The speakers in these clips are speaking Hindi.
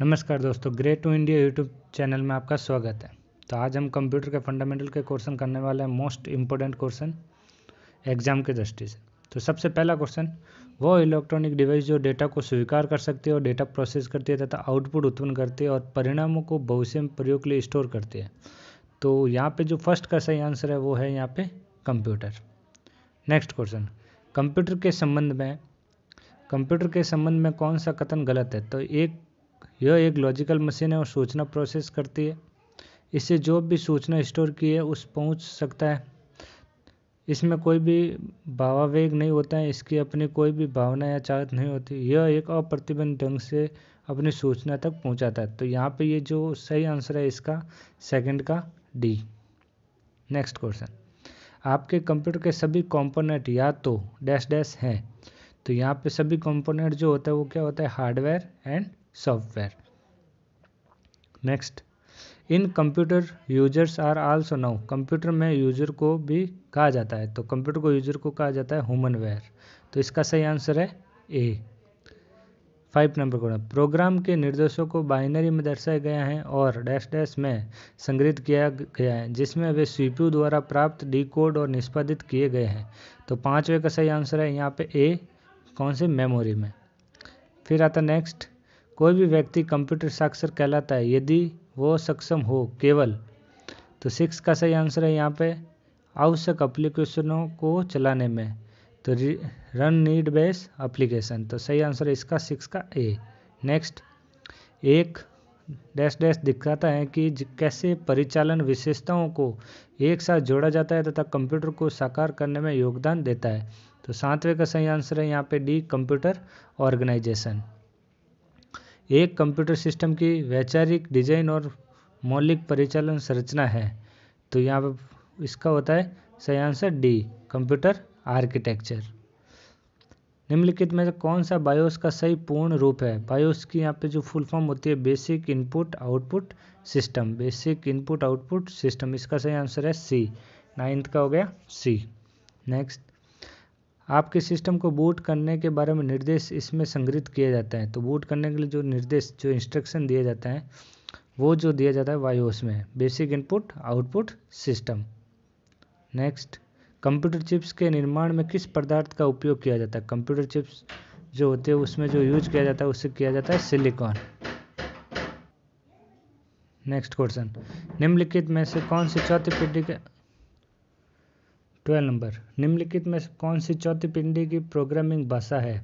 नमस्कार दोस्तों great to India YouTube channel में आपका स्वागत है तो आज हम कंप्यूटर के फंडामेंटल के क्वेश्चन करने वाले हैं मोस्ट इम्पोर्टेंट क्वेश्चन एग्जाम के दृष्टि से तो सबसे पहला क्वेश्चन वो इलेक्ट्रॉनिक डिवाइस जो डेटा को स्वीकार कर सकती है और डेटा प्रोसेस करती है तथा आउटपुट उत्पन्न करती है और परिणामों को भविष्य में प्रयोग के लिए स्टोर करती है तो यहाँ पर जो फर्स्ट का सही आंसर है वो है यहाँ पे कंप्यूटर नेक्स्ट क्वेश्चन कंप्यूटर के संबंध में कंप्यूटर के संबंध में कौन सा कथन गलत है तो एक यह एक लॉजिकल मशीन है और सूचना प्रोसेस करती है इससे जो भी सूचना स्टोर की है उस पहुंच सकता है इसमें कोई भी भावावेग नहीं होता है इसकी अपनी कोई भी भावना या चाहत नहीं होती यह एक अप्रतिबंध ढंग से अपनी सूचना तक पहुंचाता है तो यहाँ पे ये जो सही आंसर है इसका सेकंड का डी नेक्स्ट क्वेश्चन आपके कंप्यूटर के सभी कंपोनेंट या तो डैश डैश हैं तो यहाँ पे सभी कंपोनेंट जो होता है वो क्या होता है hardware and software. Next in computer users are also now computer में यूजर को भी कहा जाता है तो कंप्यूटर को यूजर को कहा जाता है ह्यूमन तो इसका सही आंसर है A five number question program के निर्देशों को बाइनरी में दर्शाया गया है और डैश डैश में संग्रहित किया गया है जिसमें वे सीपीयू द्वारा प्राप्त डिकोड और निष्पादित किए गए हैं तो पांचवे का सही आंसर है यहाँ पे ए कौन से मेमोरी में फिर आता नेक्स्ट कोई भी व्यक्ति कंप्यूटर साक्षर कहलाता है यदि वो सक्षम हो केवल तो सिक्स का सही आंसर है यहाँ पे आवश्यक अप्लीकेशनों को चलाने में तो रन नीड बेस अप्लीकेशन तो सही आंसर है इसका सिक्स का ए नेक्स्ट एक डैश डैश दिखाता है कि कैसे परिचालन विशेषताओं को एक साथ जोड़ा जाता है तथा कंप्यूटर को साकार करने में योगदान देता है तो सातवें का सही आंसर है यहाँ पे डी कंप्यूटर ऑर्गेनाइजेशन एक कंप्यूटर सिस्टम की वैचारिक डिजाइन और मौलिक परिचालन संरचना है तो यहाँ पर इसका होता है सही आंसर डी कंप्यूटर आर्किटेक्चर निम्नलिखित में से कौन सा बायोस का सही पूर्ण रूप है बायोस की यहाँ पे जो फुल फॉर्म होती है basic input output system basic input output system इसका सही आंसर है सी नाइन्थ का हो गया सी नेक्स्ट आपके सिस्टम को बूट करने के बारे में निर्देश इसमें संग्रहित किए जाते हैं तो बूट करने के लिए जो निर्देश जो इंस्ट्रक्शन दिए जाते हैं वो जो दिया जाता है वाईओस में basic input output system next computer chips के निर्माण में किस पदार्थ का उपयोग किया जाता है कंप्यूटर चिप्स जो होते हैं उसमें जो यूज किया जाता है उससे किया जाता है सिलिकॉन नेक्स्ट क्वेश्चन निम्नलिखित में से कौन सी चौथी पीढ़ी के ट्वेल्व नंबर निम्नलिखित में कौन सी चौथी पीढ़ी की प्रोग्रामिंग भाषा है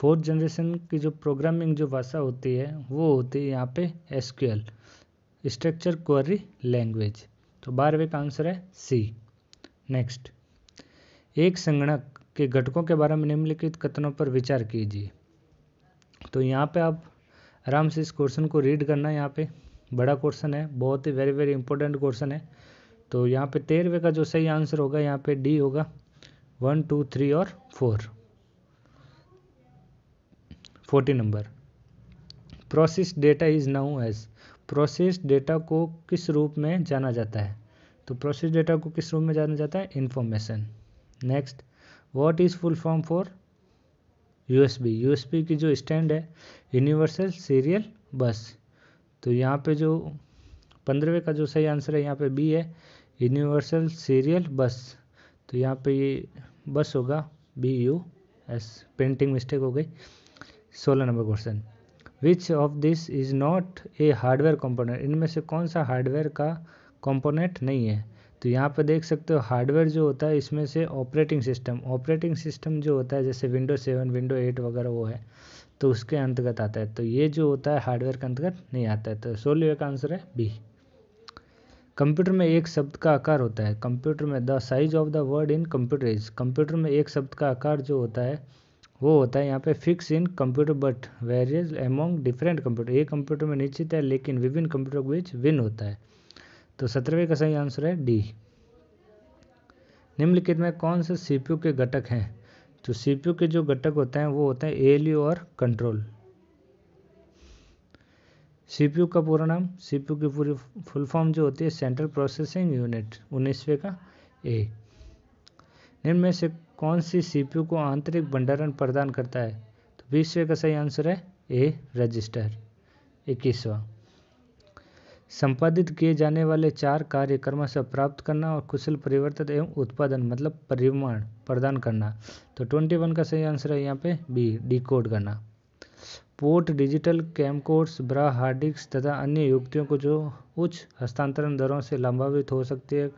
फोर्थ जनरेशन की जो प्रोग्रामिंग जो भाषा होती है वो होती है यहाँ पे एस स्ट्रक्चर क्वेरी लैंग्वेज तो बारहवें का आंसर है सी नेक्स्ट एक संगणक के घटकों के बारे में निम्नलिखित कथनों पर विचार कीजिए तो यहाँ पे आप आराम से इस क्वेश्चन को रीड करना यहाँ पे बड़ा क्वेश्चन है बहुत ही वेरी वेरी इंपॉर्टेंट क्वेश्चन है तो यहाँ पे तेरहवें का जो सही आंसर होगा यहाँ पे डी होगा वन टू थ्री और four forty number process data is known as process data को किस रूप में जाना जाता है तो प्रोसेस डेटा को किस रूप में जाना जाता है information next what is full form for USB USB की जो स्टैंड है यूनिवर्सल सीरियल बस तो यहाँ पे जो पंद्रहवें का जो सही आंसर है यहाँ पे बी है यूनिवर्सल सीरियल बस तो यहाँ पे ये बस होगा B U S painting mistake हो गई सोलह नंबर question which of this is not a hardware component इनमें से कौन सा हार्डवेयर का कंपोनेंट नहीं है तो यहाँ पर देख सकते हो हार्डवेयर जो होता है इसमें से ऑपरेटिंग सिस्टम ऑपरेटिंग सिस्टम जो होता है जैसे विंडो सेवन विंडो एट वगैरह वो है तो उसके अंतर्गत आता है तो ये जो होता है हार्डवेयर के अंतर्गत नहीं आता है तो सोलह का आंसर है बी कंप्यूटर में एक शब्द का आकार होता है कंप्यूटर में the size of the word in computer is computer में एक शब्द का आकार जो होता है वो होता है यहाँ पे fix in computer but varies among different computer एक कंप्यूटर में निश्चित है लेकिन विभिन्न कंप्यूटर के बीच विन होता है तो सत्रहवें का सही आंसर है डी निम्नलिखित में कौन से सीपीयू के घटक हैं तो सीपीयू के जो घटक होते हैं वो होते हैं एलयू और कंट्रोल सीपीयू का पूरा नाम सीपीयू की पूरी फुल फॉर्म जो होती है सेंट्रल प्रोसेसिंग यूनिट उन्नीसवे का ए में से कौन सी सीपीयू को आंतरिक भंडारण प्रदान करता है तो बीसवें का सही आंसर है ए रजिस्टर इक्कीसवा संपादित किए जाने वाले चार कार्य से प्राप्त करना और कुशल परिवर्तन एवं उत्पादन मतलब परिमाण प्रदान करना तो ट्वेंटी वन का सही आंसर है यहाँ पे बी कोड करना पोर्ट डिजिटल कैमकोर्स ब्रा हार्ड डिस्क तथा अन्य युक्तियों को जो उच्च हस्तांतरण दरों से लाभान्वित हो सकती है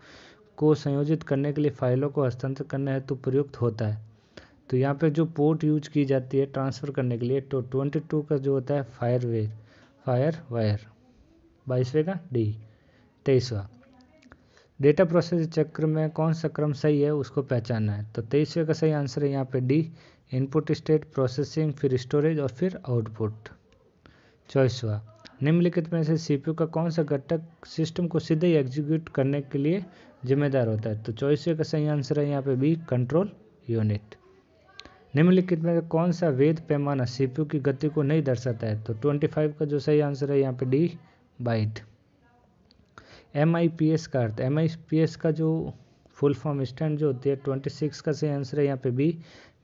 को संयोजित करने के लिए फाइलों को हस्तांतरित करने हेतु प्रयुक्त होता है तो यहाँ पे जो पोर्ट यूज की जाती है ट्रांसफ़र करने के लिए तो ट्वेंटी टू का जो होता है फायर वेयर फायर वायर बाईसवें का डी तेईसवा डेटा प्रोसेस चक्र में कौन सा क्रम सही है उसको पहचानना है तो तेईसवें का सही आंसर है यहाँ पे डी इनपुट स्टेट प्रोसेसिंग फिर स्टोरेज और फिर आउटपुट चॉइसवा निम्नलिखित में से सीपीयू का कौन सा घटक सिस्टम को सीधे ही एग्जीक्यूट करने के लिए जिम्मेदार होता है तो चॉइसवे का सही आंसर है यहाँ पे बी कंट्रोल यूनिट निम्नलिखित में कौन सा वेद पैमाना सीपीयू की गति को नहीं दर्शाता है तो 25 का जो सही आंसर है यहाँ पे डी बाइट एम का अर्थ एम का जो फुल फॉर्म स्टैंड जो होती है ट्वेंटी का सही आंसर है यहाँ पे B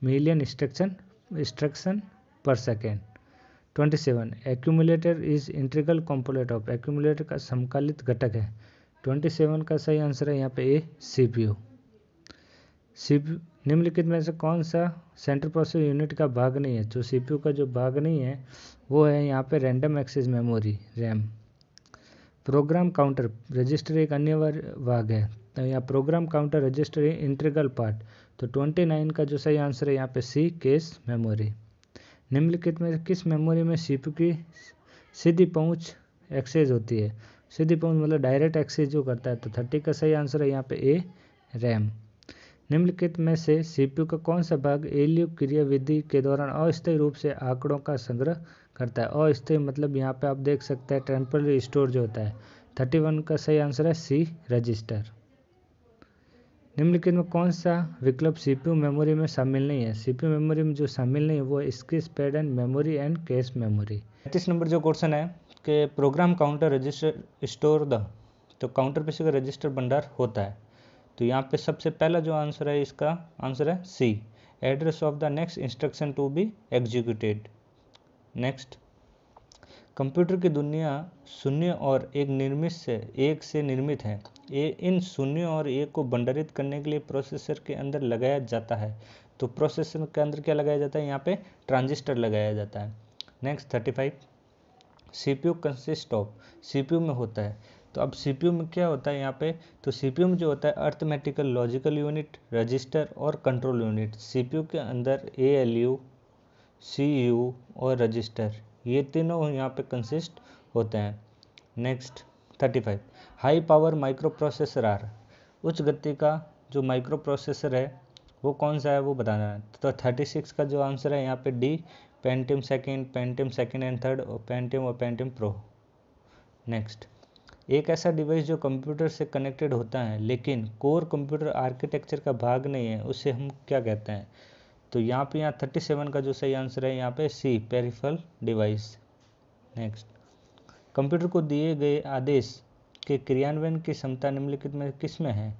million instruction per second twenty 27 accumulator is integral component of accumulator का समकालित घटक है 27 का सही आंसर है यहाँ पे ए सी पी निम्नलिखित में से कौन सा सेंट्रल प्रोसेसर यूनिट का भाग नहीं है जो यू का जो भाग नहीं है वो है यहाँ पे random access memory RAM program counter register एक अन्य भाग है तो यहाँ program counter register integral part तो 29 का जो सही आंसर है यहाँ पे सी केस मेमोरी निम्नलिखित में किस मेमोरी में सीपीयू की सीधी पहुँच एक्सेज होती है सीधी पहुँच मतलब डायरेक्ट एक्सेज जो करता है तो थर्टी का सही आंसर है यहाँ पे ए रैम निम्नलिखित में से सीपीयू का कौन सा भाग एलयू क्रिया विधि के दौरान अस्थायी रूप से आंकड़ों का संग्रह करता है अस्थायी मतलब यहाँ पे आप देख सकते हैं टेम्पररी स्टोर जो होता है थर्टी वन का सही आंसर है सी रजिस्टर निम्नलिखित में कौन सा विकल्प सीपीयू मेमोरी में शामिल नहीं है सीपीयू मेमोरी में जो शामिल नहीं है वो इसकी speed and memory and cache memory पैंतीस नंबर जो क्वेश्चन है कि program counter register store the तो काउंटर पे इसका रजिस्टर भंडार होता है तो यहाँ पे सबसे पहला जो आंसर है इसका आंसर है C address of the next instruction to be executed next computer की दुनिया शून्य और एक निर्मित से एक से निर्मित है ए इन शून्य और एक को भंडारित करने के लिए प्रोसेसर के अंदर लगाया जाता है तो प्रोसेसर के अंदर क्या लगाया जाता है यहाँ पे ट्रांजिस्टर लगाया जाता है next thirty five C P U consist of C P U में होता है तो अब सी पी यू में क्या होता है यहाँ पे तो सी पी यू में जो होता है अर्थमेटिकल लॉजिकल यूनिट रजिस्टर और control unit C P U के अंदर A L U C U और रजिस्टर ये तीनों यहाँ पे कंसिस्ट होते हैं next thirty five high power microprocessor are उच्च गति का जो माइक्रो प्रोसेसर है वो कौन सा है वो बताना है तो थर्टी सिक्स का जो आंसर है यहाँ पे D Pentium second Pentium second and third और पेंटियम और पेंटियम प्रो नेक्स्ट एक ऐसा डिवाइस जो कंप्यूटर से कनेक्टेड होता है लेकिन कोर कंप्यूटर आर्किटेक्चर का भाग नहीं है उसे हम क्या कहते हैं तो यहाँ पे यहाँ थर्टी सेवन का जो सही आंसर है यहाँ पे C peripheral device next computer को दिए गए आदेश के क्रियान्वयन की क्षमता निम्नलिखित में किस में है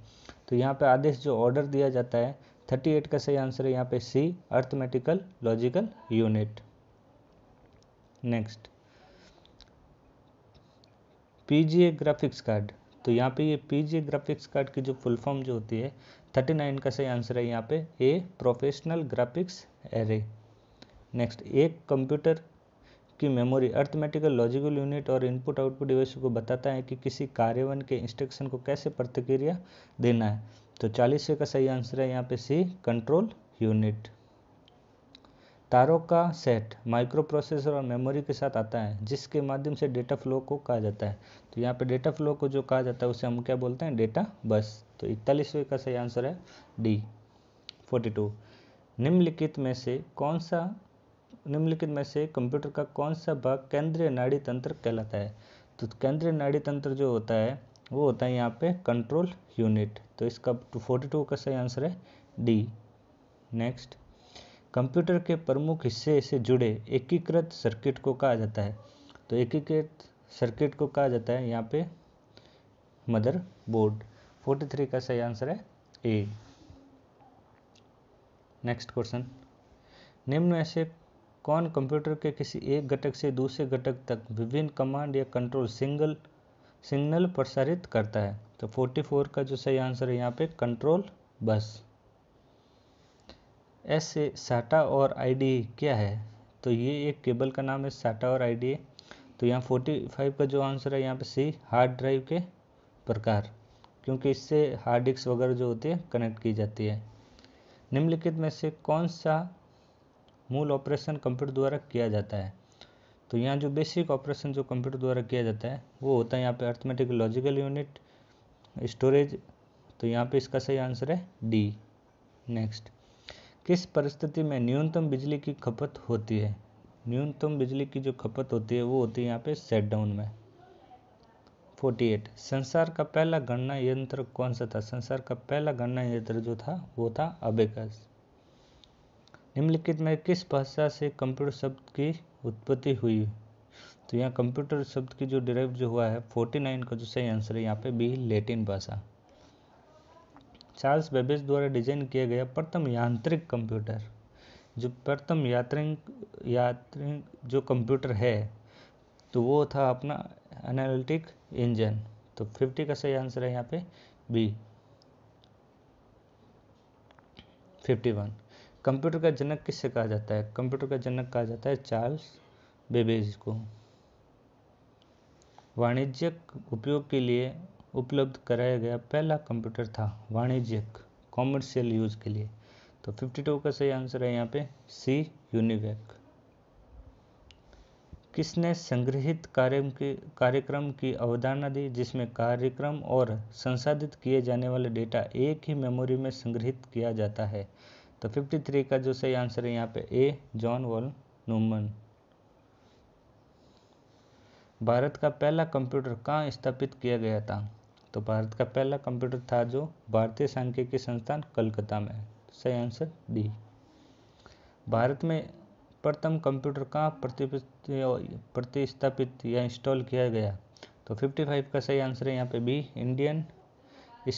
तो यहाँ पे आदेश जो ऑर्डर दिया जाता है थर्टी एट का सही आंसर है यहाँ पे C arithmetical logical unit next PGA graphics card तो यहाँ पे ये पीजीए ग्राफिक्स कार्ड की जो फुल फॉर्म जो होती है थर्टी नाइन का सही आंसर है यहाँ पे A professional graphics array next एक कंप्यूटर की मेमोरी अर्थमेटिकल लॉजिकल यूनिट और इनपुट आउटपुट डिवाइस को बताता है कि किसी कार्यवन के इंस्ट्रक्शन को कैसे प्रतिक्रिया देना है तो चालीसवें का सही आंसर है यहाँ पे सी कंट्रोल यूनिट तारों का सेट माइक्रो प्रोसेसर और मेमोरी के साथ आता है जिसके माध्यम से डेटा फ्लो को कहा जाता है तो यहाँ पे डेटा फ्लो को जो कहा जाता है उसे हम क्या बोलते हैं डेटा बस तो इकतालीसवें का सही आंसर है डी फोर्टी टू निम्नलिखित में से कौन सा निम्नलिखित में से कंप्यूटर का कौन सा भाग केंद्रीय नाड़ी तंत्र कहलाता है तो केंद्रीय नाड़ी तंत्र जो होता है वो होता है यहाँ पे कंट्रोल यूनिट तो इसका फोर्टी टू का सही आंसर है डी नेक्स्ट कंप्यूटर के प्रमुख हिस्से से जुड़े एकीकृत सर्किट को कहा जाता है तो एकीकृत सर्किट को कहा जाता है यहाँ पे मदर बोर्ड फोर्टी थ्री का सही आंसर है ए नेक्स्ट क्वेश्चन निम्न में से कौन कंप्यूटर के किसी एक घटक से दूसरे घटक तक विभिन्न कमांड या कंट्रोल सिंगल सिग्नल प्रसारित करता है तो 44 का जो सही आंसर है यहाँ पे कंट्रोल बस एस ए साटा और आई क्या है तो ये एक केबल का नाम है साटा और आई तो यहाँ 45 का जो आंसर है यहाँ पे सी हार्ड ड्राइव के प्रकार क्योंकि इससे हार्ड डिस्क वगैरह जो होती है कनेक्ट की जाती है निम्नलिखित में से कौन सा मूल ऑपरेशन कंप्यूटर द्वारा किया जाता है तो यहाँ जो बेसिक ऑपरेशन जो कंप्यूटर द्वारा किया जाता है वो होता है यहाँ पे अर्थमेटिक लॉजिकल यूनिट स्टोरेज तो यहाँ पे इसका सही आंसर है डी नेक्स्ट किस परिस्थिति में न्यूनतम बिजली की खपत होती है न्यूनतम बिजली की जो खपत होती है वो होती है यहाँ पे सेट डाउन में 48 संसार का पहला गणना यंत्र कौन सा था संसार का पहला गणना यंत्र जो था वो था अबेकस निम्नलिखित में किस भाषा से कंप्यूटर शब्द की उत्पत्ति हुई तो यहाँ कंप्यूटर शब्द की जो डिराइव जो हुआ है 49 का जो सही आंसर है यहाँ पे बी लेटिन भाषा चार्ल्स बेबेज द्वारा डिजाइन किया गया प्रथम यांत्रिक कंप्यूटर जो प्रथम यात्रिक यात्रिक जो कंप्यूटर है तो वो था अपना एनालिटिक इंजन तो 50 का सही आंसर है यहाँ पे बी 51 कंप्यूटर का जनक किससे कहा जाता है कंप्यूटर का जनक कहा जाता है चार्ल्स बेबेज को वाणिज्यिक उपयोग के लिए उपलब्ध कराया गया पहला कंप्यूटर था वाणिज्यिक कॉमर्शियल यूज के लिए तो 52 का सही आंसर है यहाँ पे सी यूनिवेक किसने संग्रहित कार्यक्रम की अवधारणा दी जिसमें कार्यक्रम और संसाधित किए जाने वाले डेटा एक ही मेमोरी में संग्रहित किया जाता है तो 53 का जो सही आंसर है यहाँ पे ए जॉन वॉल नूमन भारत का पहला कंप्यूटर कहाँ स्थापित किया गया था तो भारत का पहला कंप्यूटर था जो भारतीय सांख्यिकी संस्थान कलकत्ता में सही आंसर डी भारत में प्रथम कंप्यूटर कहाँ प्रतिस्थापित या इंस्टॉल किया गया तो 55 का सही आंसर है यहाँ पे B Indian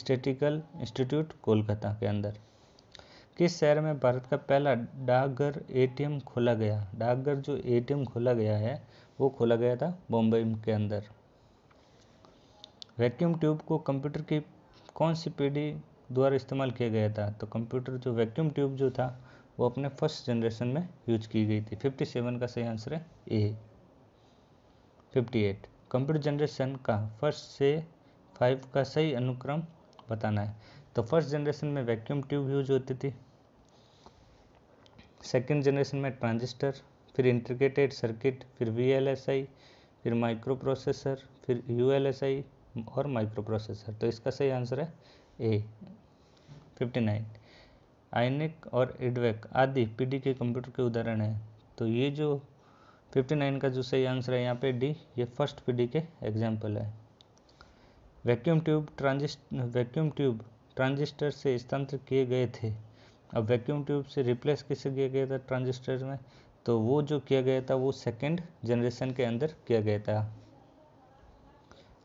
statistical institute Kolkata के अंदर किस शहर में भारत का पहला डाकघर एटीएम खोला गया डाकघर जो एटीएम खोला गया है वो खोला गया था बॉम्बे के अंदर वैक्यूम ट्यूब को कंप्यूटर की कौन सी पीढ़ी द्वारा इस्तेमाल किया गया था तो कंप्यूटर जो वैक्यूम ट्यूब जो था वो अपने फर्स्ट जनरेशन में यूज की गई थी 57 का सही आंसर है ए 58 कंप्यूटर जनरेशन का फर्स्ट से फाइव का सही अनुक्रम बताना है तो फर्स्ट जनरेशन में वैक्यूम ट्यूब यूज होती थी सेकेंड जनरेशन में ट्रांजिस्टर फिर इंटीग्रेटेड सर्किट फिर वी फिर माइक्रो प्रोसेसर फिर यू और माइक्रो प्रोसेसर तो इसका सही आंसर है ए 59 आइनिक और इडवेक आदि पीडी के कंप्यूटर के उदाहरण हैं तो ये जो 59 का जो सही आंसर है यहाँ पे डी ये फर्स्ट पीडी के एग्जाम्पल है vacuum tube transistor vacuum tube transistor से स्थानांतरित किए गए थे अब वैक्यूम ट्यूब से रिप्लेस किसे किया गया था ट्रांजिस्टर में तो वो जो किया गया था वो सेकेंड जनरेशन के अंदर किया गया था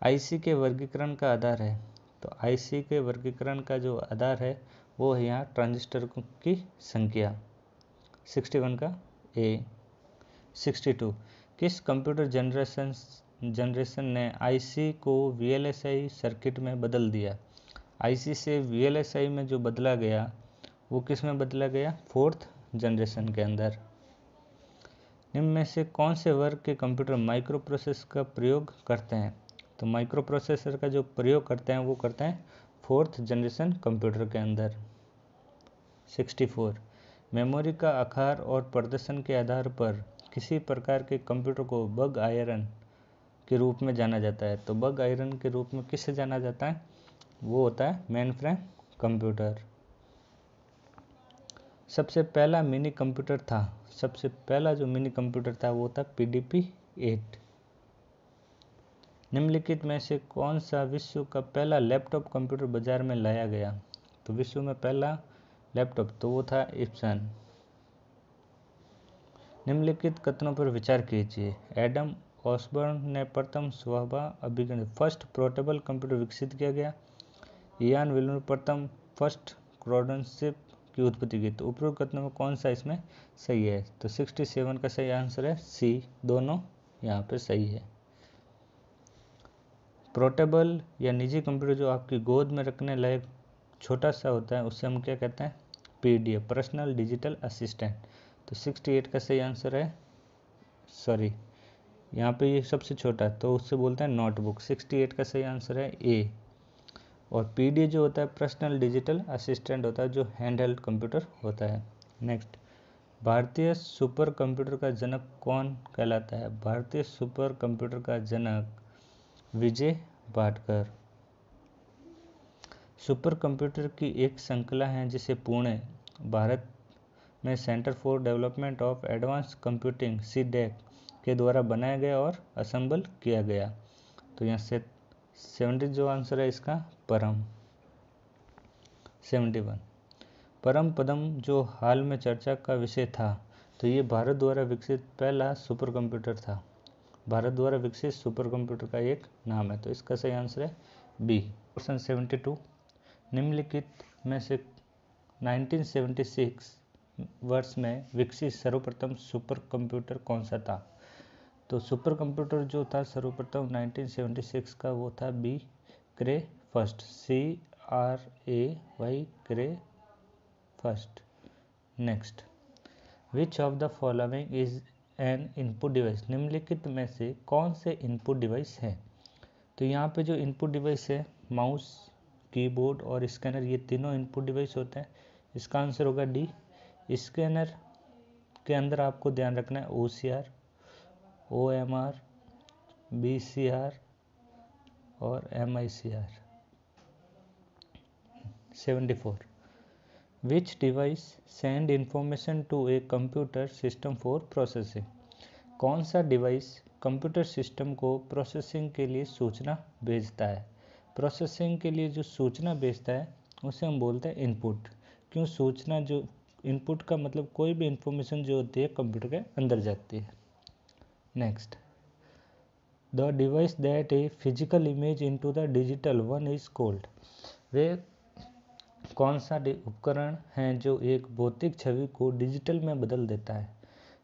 आईसी के वर्गीकरण का आधार है तो आईसी के वर्गीकरण का जो आधार है वो है यहाँ ट्रांजिस्टर की संख्या 61 का ए 62 किस कंप्यूटर जनरेशन जनरेशन ने आईसी को वीएलएसआई सर्किट में बदल दिया आईसी से वीएलएसआई में जो बदला गया वो किस में बदला गया फोर्थ जनरेशन के अंदर निम्न में से कौन से वर्ग के कंप्यूटर माइक्रो प्रोसेस का प्रयोग करते हैं तो माइक्रो प्रोसेसर का जो प्रयोग करते हैं वो करते हैं फोर्थ जनरेशन कंप्यूटर के अंदर 64 मेमोरी का आकार और प्रदर्शन के आधार पर किसी प्रकार के कंप्यूटर को बग आयरन के रूप में जाना जाता है तो बग आयरन के रूप में किससे जाना जाता है वो होता है मेन फ्रेम कंप्यूटर सबसे पहला मिनी कंप्यूटर था सबसे पहला जो मिनी कंप्यूटर था वो था पी डी पी एट निम्नलिखित में से कौन सा विश्व का पहला लैपटॉप कंप्यूटर बाजार में लाया गया तो विश्व में पहला लैपटॉप तो वो था इप्सन निम्नलिखित कथनों पर विचार कीजिए एडम ऑसबर्न ने प्रथम स्वभा अभिगम फर्स्ट पोर्टेबल कंप्यूटर विकसित किया गया इयान विल प्रथम फर्स्ट क्रोडनशिप की उत्पत्ति की तो उपरोक्त कथनों में कौन सा इसमें सही है तो 67 का सही आंसर है सी दोनों यहाँ पर सही है पोर्टेबल या निजी कंप्यूटर जो आपकी गोद में रखने लायक छोटा सा होता है उससे हम क्या कहते हैं पी पर्सनल डिजिटल असिस्टेंट तो 68 का सही आंसर है सॉरी यहाँ पे ये सबसे छोटा तो उससे बोलते हैं नोटबुक 68 का सही आंसर है ए और पी जो होता है पर्सनल डिजिटल असिस्टेंट होता है जो हैंड हेल्ड कंप्यूटर होता है नेक्स्ट भारतीय सुपर कंप्यूटर का जनक कौन कहलाता है भारतीय सुपर कंप्यूटर का जनक विजय भाटकर सुपर कंप्यूटर की एक श्रृंखला है जिसे पुणे भारत में Centre for Development of Advance Computing C DAC के द्वारा बनाया गया और असम्बल किया गया तो यहाँ से सेवेंटी जो आंसर है इसका परम सेवेंटी वन परम पदम जो हाल में चर्चा का विषय था तो ये भारत द्वारा विकसित पहला सुपर कंप्यूटर था भारत द्वारा विकसित सुपर कंप्यूटर का एक नाम है तो इसका सही आंसर है बी क्वेश्चन सेवेंटी टू निम्नलिखित में से 1976 वर्ष में विकसित सर्वप्रथम सुपर कंप्यूटर कौन सा था तो सुपर कंप्यूटर जो था सर्वप्रथम 1976 का वो था B Cray first C R A Y Cray first next which of the following is an input device निम्नलिखित में से कौन से इनपुट डिवाइस हैं तो यहाँ पे जो इनपुट डिवाइस है माउस कीबोर्ड और स्कैनर ये तीनों इनपुट डिवाइस होते हैं इसका आंसर होगा डी स्कैनर के अंदर आपको ध्यान रखना है O C R O M R B C R और M I C R seventy four which device send information to a computer system for processing कौन सा डिवाइस कंप्यूटर सिस्टम को प्रोसेसिंग के लिए सूचना भेजता है प्रोसेसिंग के लिए जो सूचना भेजता है उसे हम बोलते हैं इनपुट क्यों सूचना जो इनपुट का मतलब कोई भी इंफॉर्मेशन जो होती है कंप्यूटर के अंदर जाती है next the device that a physical image into the digital one is called वे कौन सा उपकरण है जो एक भौतिक छवि को डिजिटल में बदल देता है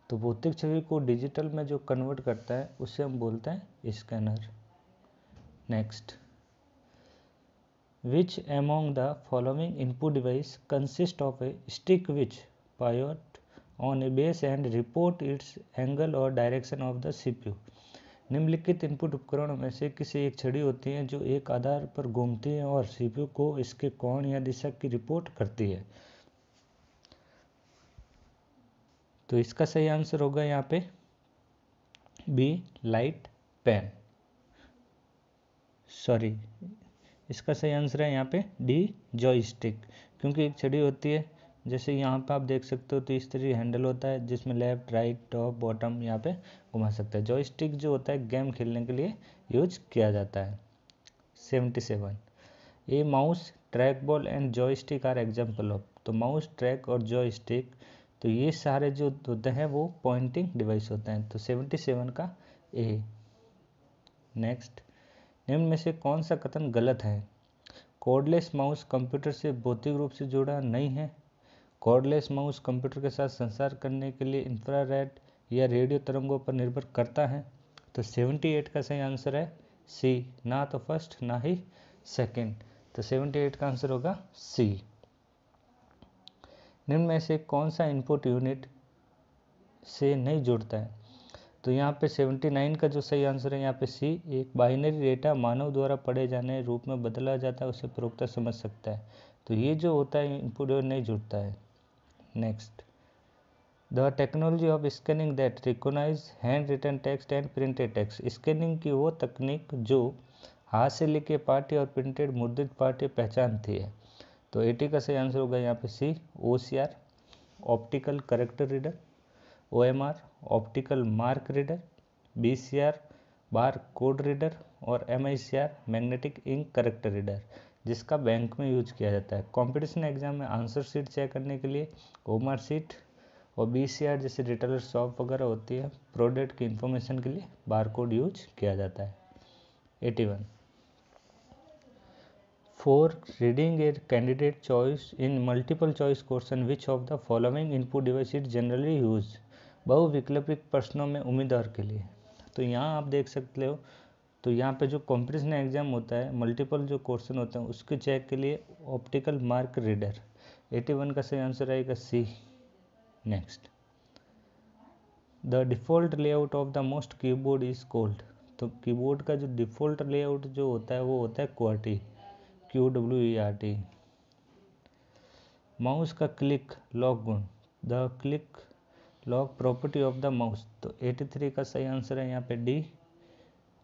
तो भौतिक छवि को डिजिटल में जो कन्वर्ट करता है उसे हम बोलते हैं scanner next which among the following input device consist of a stick which pivot on a base and report its angle or direction of the cpu निम्नलिखित इनपुट उपकरणों में से किसी एक छड़ी होती है जो एक आधार पर घूमती है और सीपीयू को इसके कोण या दिशा की रिपोर्ट करती है तो इसका सही आंसर होगा यहाँ पे बी लाइट पेन सॉरी इसका सही आंसर है यहाँ पे डी जॉयस्टिक क्योंकि एक छड़ी होती है जैसे यहाँ पे आप देख सकते हो तो इस तरह हैंडल होता है जिसमें लेफ्ट राइट टॉप बॉटम यहाँ पे घुमा सकते हैं जॉयस्टिक जो होता है गेम खेलने के लिए यूज किया जाता है seventy seven A mouse track ball and joystick are example of तो माउस ट्रैक और जॉयस्टिक तो ये सारे जो होते हैं वो पॉइंटिंग डिवाइस होते हैं तो सेवेंटी सेवन का ए नेक्स्ट निम्न में से कौन सा कथन गलत है कोडलेस माउस कंप्यूटर से भौतिक रूप से जुड़ा नहीं है कॉर्डलेस माउस कंप्यूटर के साथ संसार करने के लिए इंफ्रारेड या रेडियो तरंगों पर निर्भर करता है तो 78 का सही आंसर है सी ना तो फर्स्ट ना ही सेकंड तो 78 का आंसर होगा सी निम्न में से कौन सा इनपुट यूनिट से नहीं जुड़ता है तो यहाँ पे 79 का जो सही आंसर है यहाँ पे सी एक बाइनरी डेटा मानव द्वारा पढ़े जाने रूप में बदला जाता है उसे प्रोक्ता समझ सकता है तो ये जो होता है इनपुट यूनिट नहीं जुड़ता है Next, the technology of scanning that recognize handwritten text and printed text. Scanning की वो तकनीक जो हाथ से लिखे पाठ्य और प्रिंटेड मुद्रित पाठ्य पहचानती है तो ए टी का सही आंसर होगा यहाँ पे C O C R optical character reader O M R optical mark reader B C R bar code reader और M I C R magnetic ink character reader जिसका बैंक में यूज किया जाता है कॉम्पिटिशन एग्जाम में आंसर शीट चेक करने के लिए ओमर शीट और बी सी आर जैसे रिटेलर शॉप वगैरह होती है प्रोडक्ट की इंफॉर्मेशन के लिए बारकोड यूज किया जाता है eighty one for reading a candidate choice in multiple choice question which of the following input device is generally use बहुविकल्पिक प्रश्नों में उम्मीदवार के लिए तो यहाँ आप देख सकते हो तो यहाँ पे जो कॉम्पिटिशन एग्जाम होता है मल्टीपल जो क्वेश्चन होते हैं उसके चेक के लिए ऑप्टिकल मार्क रीडर 81 का सही आंसर आएगा C next the default layout of the most keyboard is called तो कीबोर्ड का जो डिफ़ॉल्ट लेआउट जो होता है वो होता है QWERTY Q W E R T mouse का क्लिक लॉक गुण the click lock property of the mouse तो 83 का सही आंसर है यहाँ पे D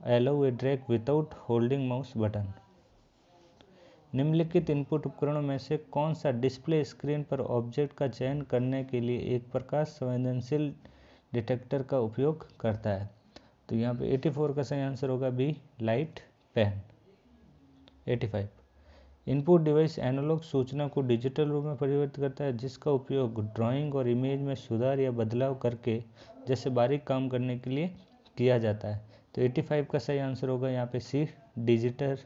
allow a drag without holding mouse button निम्नलिखित इनपुट उपकरणों में से कौन सा डिस्प्ले स्क्रीन पर ऑब्जेक्ट का चयन करने के लिए एक प्रकाश संवेदनशील डिटेक्टर का उपयोग करता है तो यहाँ पे 84 का सही आंसर होगा B light pen 85 input device analogue सूचना को डिजिटल रूप में परिवर्तित करता है जिसका उपयोग ड्राइंग और इमेज में सुधार या बदलाव करके जैसे बारीक काम करने के लिए किया जाता है तो 85 का सही आंसर होगा यहाँ पे C digiter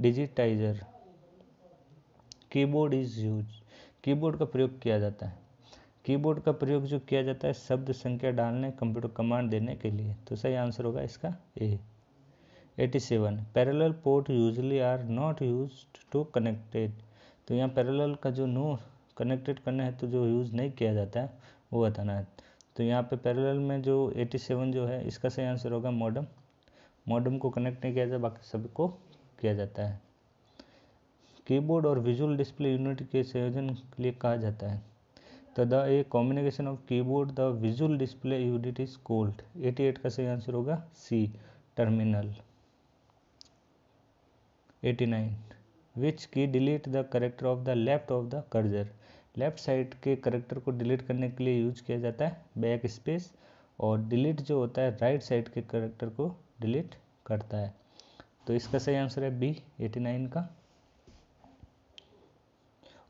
digitiser keyboard is use keyboard का प्रयोग किया जाता है कीबोर्ड का प्रयोग जो किया जाता है शब्द संख्या डालने कंप्यूटर कमांड देने के लिए तो सही आंसर होगा इसका A 87 parallel port usually are not use to connected तो यहाँ पैरल का जो नो कनेक्टेड करना है तो जो यूज़ नहीं किया जाता है वो बताना है तो यहाँ पे पैरल में जो 87 जो है इसका सही आंसर होगा मॉडम मॉडम को कनेक्ट नहीं किया जाता बाकी सभी को किया जाता है कीबोर्ड और विजुअल डिस्प्ले यूनिट के संयोजन के लिए कहा जाता है तो the A combination of keyboard the visual display unit is called 88 का सही आंसर होगा C terminal 89 which key delete the character of the left of the cursor left side के करेक्टर को डिलीट करने के लिए यूज किया जाता है बैक स्पेस और डिलीट जो होता है राइट right साइड के करेक्टर को डिलीट करता है तो इसका सही आंसर है बी एटी नाइन का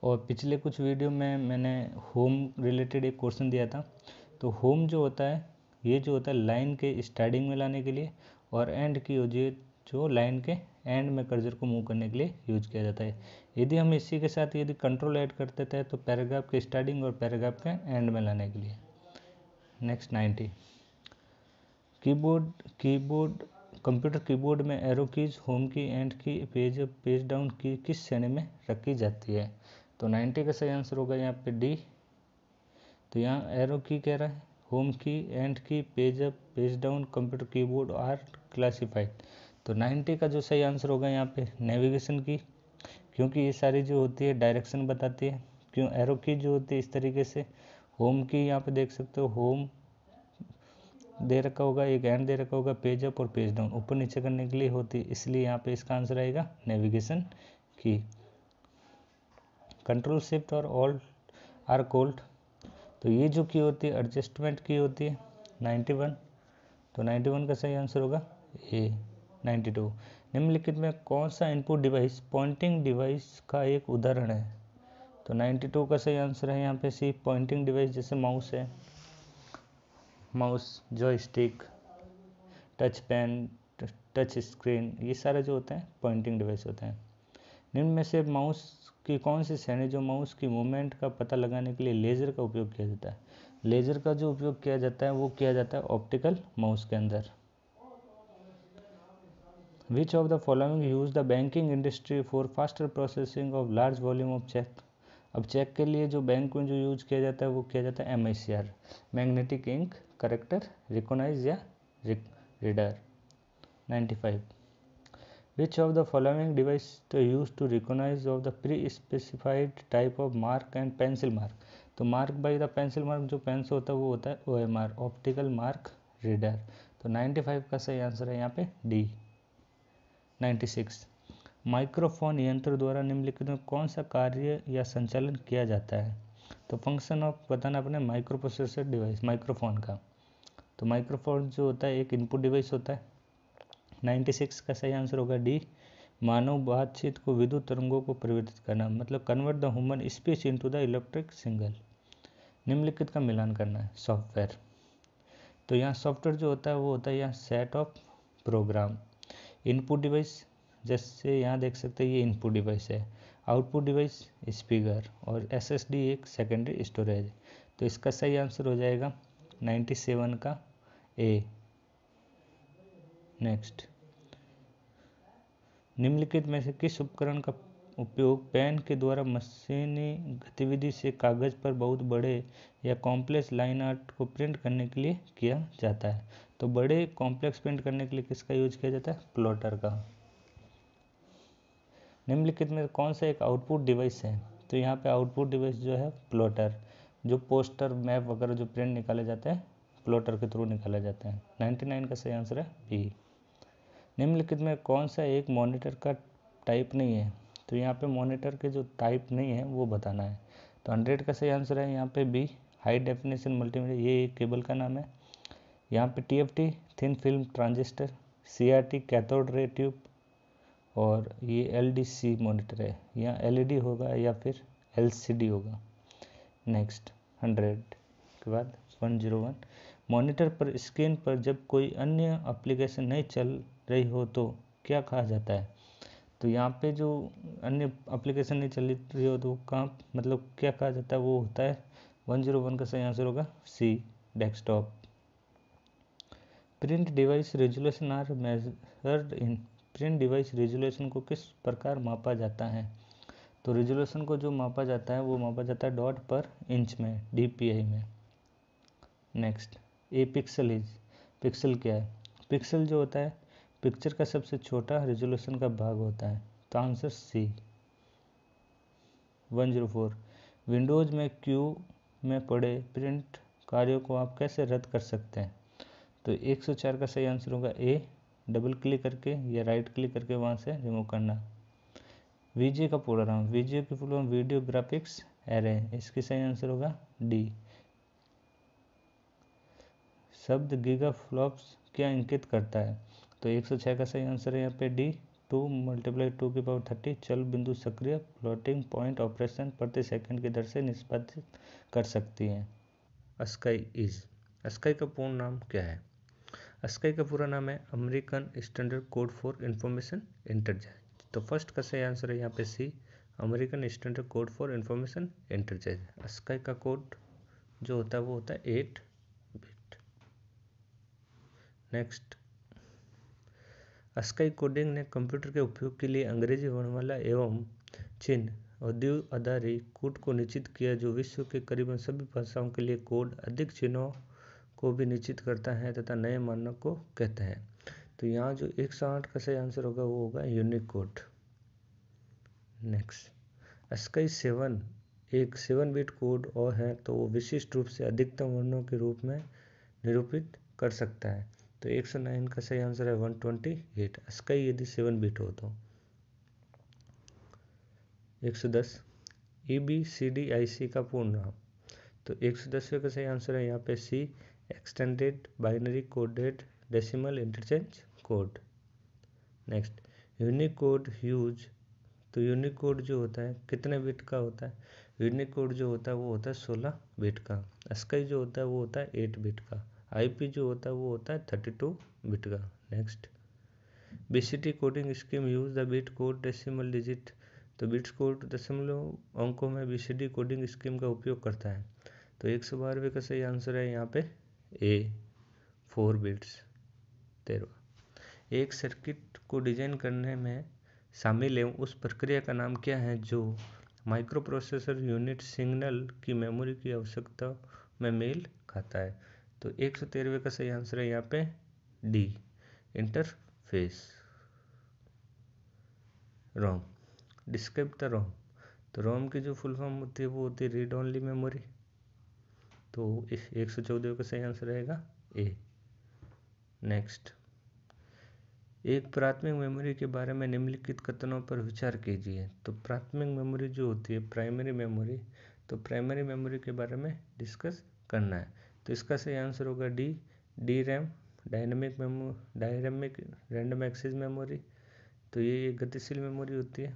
और पिछले कुछ वीडियो में मैंने होम रिलेटेड एक क्वेश्चन दिया था तो होम जो होता है ये जो होता है लाइन के स्टार्टिंग में लाने के लिए और एंड की ओर जो लाइन के एंड में कर्जर को मूव करने के लिए यूज किया जाता है यदि हम इसी के साथ यदि कंट्रोल ऐड कर देते हैं तो पैराग्राफ के स्टार्टिंग और पैराग्राफ के एंड में लाने के लिए next ninety keyboard keyboard computer keyboard में arrow keys home key end key page page down key किस श्रेणी में रखी जाती है तो नाइन्टी का सही आंसर होगा यहाँ पे डी तो यहाँ एरो की कह रहा है home key end key page up page down computer keyboard are classified तो नाइन्टी का जो सही आंसर होगा यहाँ पे नेविगेशन की क्योंकि ये सारी जो होती है डायरेक्शन बताती है क्यों एरो की जो होती है इस तरीके से होम की यहाँ पे देख सकते हो होम दे रखा होगा एक एंड दे रखा होगा पेज अप और पेज डाउन ऊपर नीचे करने के लिए होती इसलिए यहाँ पे इसका आंसर आएगा नेविगेशन की कंट्रोल शिफ्ट और ऑल्ट आर कोल्ड तो ये जो की होती है एडजस्टमेंट की होती है नाइन्टी वन तो नाइन्टी वन का सही आंसर होगा ए नाइन्टी टू निम्नलिखित में कौन सा इनपुट डिवाइस पॉइंटिंग डिवाइस का एक उदाहरण है तो 92 का सही आंसर है यहाँ पे सी पॉइंटिंग डिवाइस जैसे माउस है mouse joystick touch pen touch screen ये सारे जो होते हैं पॉइंटिंग डिवाइस होते हैं निम्न में से माउस की कौन सी श्रेणी जो माउस की मूवमेंट का पता लगाने के लिए लेज़र का उपयोग किया जाता है लेज़र का जो उपयोग किया जाता है वो किया जाता है ऑप्टिकल माउस के अंदर which of the following use the banking industry for faster processing of large volume of cheque अब चेक के लिए जो बैंक में जो यूज किया जाता है वो किया जाता है M magnetic ink character recognise या reader 95 which of the following device to use to recognise of the pre specified type of mark and pencil mark तो mark by the pencil mark जो पेंसिल होता है वो होता है O M R optical mark reader तो 95 का सही आंसर है यहाँ पे डी 96 माइक्रोफोन यंत्र द्वारा निम्नलिखित में कौन सा कार्य या संचालन किया जाता है तो फंक्शन ऑफ बताना अपने माइक्रोप्रोसेसर डिवाइस माइक्रोफोन का तो माइक्रोफोन जो होता है एक इनपुट डिवाइस होता है 96 का सही आंसर होगा डी मानव बातचीत को विद्युत तरंगों को परिवर्तित करना मतलब convert the human speech into the electric signal निम्नलिखित का मिलान करना है सॉफ्टवेयर तो यहाँ सॉफ्टवेयर जो होता है वो होता है यहाँ set of program input device जैसे यहाँ देख सकते हैं ये इनपुट डिवाइस है आउटपुट डिवाइस स्पीकर और एसएसडी एक सेकेंडरी स्टोरेज तो इसका सही आंसर हो जाएगा 97 का ए नेक्स्ट निम्नलिखित में से किस उपकरण का उपयोग पेन के द्वारा मशीनी गतिविधि से कागज पर बहुत बड़े या कॉम्प्लेक्स लाइन आर्ट को प्रिंट करने के लिए किया जाता है तो बड़े कॉम्प्लेक्स प्रिंट करने के लिए किसका यूज किया जाता है प्लॉटर का निम्नलिखित में कौन सा एक आउटपुट डिवाइस है तो यहाँ पे आउटपुट डिवाइस जो है प्लॉटर जो पोस्टर मैप वगैरह जो प्रिंट निकाले जाते हैं प्लॉटर के थ्रू निकाला जाता है 99 का सही आंसर है बी निम्नलिखित में कौन सा एक मॉनिटर का टाइप नहीं है तो यहाँ पे मॉनिटर के जो टाइप नहीं है वो बताना है तो हंड्रेड का सही आंसर है यहाँ पे बी हाई डेफिनेशन मल्टीमीडिया ये एक केबल का नाम है यहाँ पे T thin film transistor T cathode ray tube और ये सी मोनिटर है यहाँ डी e होगा या फिर डी होगा नेक्स्ट हंड्रेड के बाद वन जीरो वन मॉनिटर पर स्क्रीन पर जब कोई अन्य एप्लीकेशन नहीं चल रही हो तो क्या कहा जाता है तो यहाँ पे जो अन्य एप्लीकेशन नहीं चल रही हो तो कहाँ मतलब क्या कहा जाता है वो होता है वन जीरो वन का सही आंसर होगा C desktop print device resolution are measured in print device resolution को किस प्रकार मापा जाता है तो रेजुलेशन को जो मापा जाता है वो मापा जाता है डॉट पर इंच में डी में next A pixel is pixel क्या है पिक्सल जो होता है पिक्चर का सबसे छोटा रेजोल्यूशन का भाग होता है तो आंसर सी फोर विंडोज़ में क्यू में पड़े प्रिंट कार्यों को आप कैसे रद्द कर सकते हैं तो 104 का सही आंसर होगा ए डबल क्लिक करके या राइट क्लिक करके वहाँ से रिमूव करना वीजे का पूरा नाम वीजे के पूरा वीडियो ग्राफिक्स एरे इसकी सही आंसर होगा डी शब्द फ्लॉप्स क्या इंकित करता है तो 106 का सही आंसर है यहाँ पे डी टू मल्टीप्लाई टू की पावर थर्टी चल बिंदु सक्रिय फ्लोटिंग पॉइंट ऑपरेशन प्रति सेकंड की दर से निष्पादित कर सकती हैं अस्काई इज अस्काई का पूर्ण नाम क्या है अस्काई का पूरा नाम है American standard code for information interchange तो फर्स्ट का सही आंसर है यहाँ पे C American standard code for information interchange ASCII का कोड जो होता है वो होता है एट नेक्स्ट अस्काई कोडिंग ने कंप्यूटर के उपयोग के लिए अंग्रेजी वर्णमाला एवं चिन्ह औद्योग आधारित कोड कूट को निश्चित किया जो विश्व के करीबन सभी भाषाओं के लिए कोड अधिक चिन्हों को भी निश्चित करता है तथा नए मानक को कहते हैं तो यहाँ जो एक सौ आठ का सही आंसर होगा वो होगा unique code next ASCII seven एक सेवन बिट कोड और है तो वो विशिष्ट रूप से अधिकतम वर्णों के रूप में निरूपित कर सकता है तो 109 का सही आंसर है 128 अस्काई यदि सेवन बीट हो तो 110 A B C D I सी का पूर्ण नाम तो 110 का सही आंसर है यहाँ पे C extended binary coded decimal interchange code next Unicode huge तो यूनिकोड जो होता है कितने बिट का होता है यूनिकोड जो होता है वो होता है सोलह बिट का स्काई जो होता है वो होता है एट बिट का आई पी जो होता है वो होता है थर्टी टू बिट का next BCD coding scheme use the bit code decimal digit तो बिट्स कोड डेसिमल अंकों में बीसीडी कोडिंग स्कीम का उपयोग करता है तो एक सौ बारहवें का सही आंसर है यहाँ पे ए फोर बिट्स तेरह एक सर्किट को डिजाइन करने में शामिल है उस प्रक्रिया का नाम क्या है जो माइक्रोप्रोसेसर यूनिट सिग्नल की मेमोरी की आवश्यकता में मेल खाता है तो एक सौ तेरहवे का सही आंसर है यहाँ पे D interface ROM describe the ROM तो रोम की जो फुल फॉर्म होती है वो होती है रीड ऑनली मेमोरी तो इस एक सौ चौदह का सही आंसर रहेगा ए नेक्स्ट एक प्राथमिक मेमोरी के बारे में निम्नलिखित कथनों पर विचार कीजिए तो प्राथमिक मेमोरी जो होती है प्राइमरी मेमोरी तो प्राइमरी मेमोरी के बारे में डिस्कस करना है तो इसका सही आंसर होगा D D RAM dynamic memo dynamic random access memory तो ये एक गतिशील मेमोरी होती है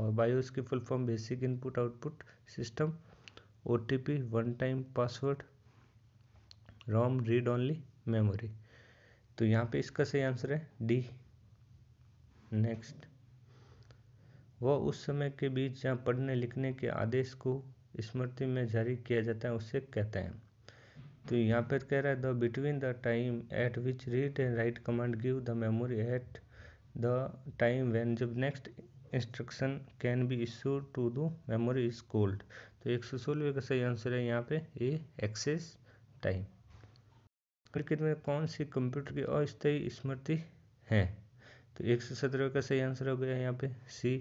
और बायोस की full form basic input output system O one time password ROM read only memory तो यहाँ पे इसका सही आंसर है डी नेक्स्ट वह उस समय के बीच जहाँ पढ़ने लिखने के आदेश को स्मृति में जारी किया जाता है उसे कहते हैं तो यहाँ पर कह रहा है the between the time at which read and write command give the memory at the time when जब next instruction can be issue to the memory is called तो एक सौ सोलहवें का सही आंसर है यहाँ पे ए एक्सेस टाइम क्रिकेट में कौन सी कंप्यूटर की अस्थायी स्मृति है तो एक सौ सत्रहवें का सही आंसर हो गया यहाँ पे सी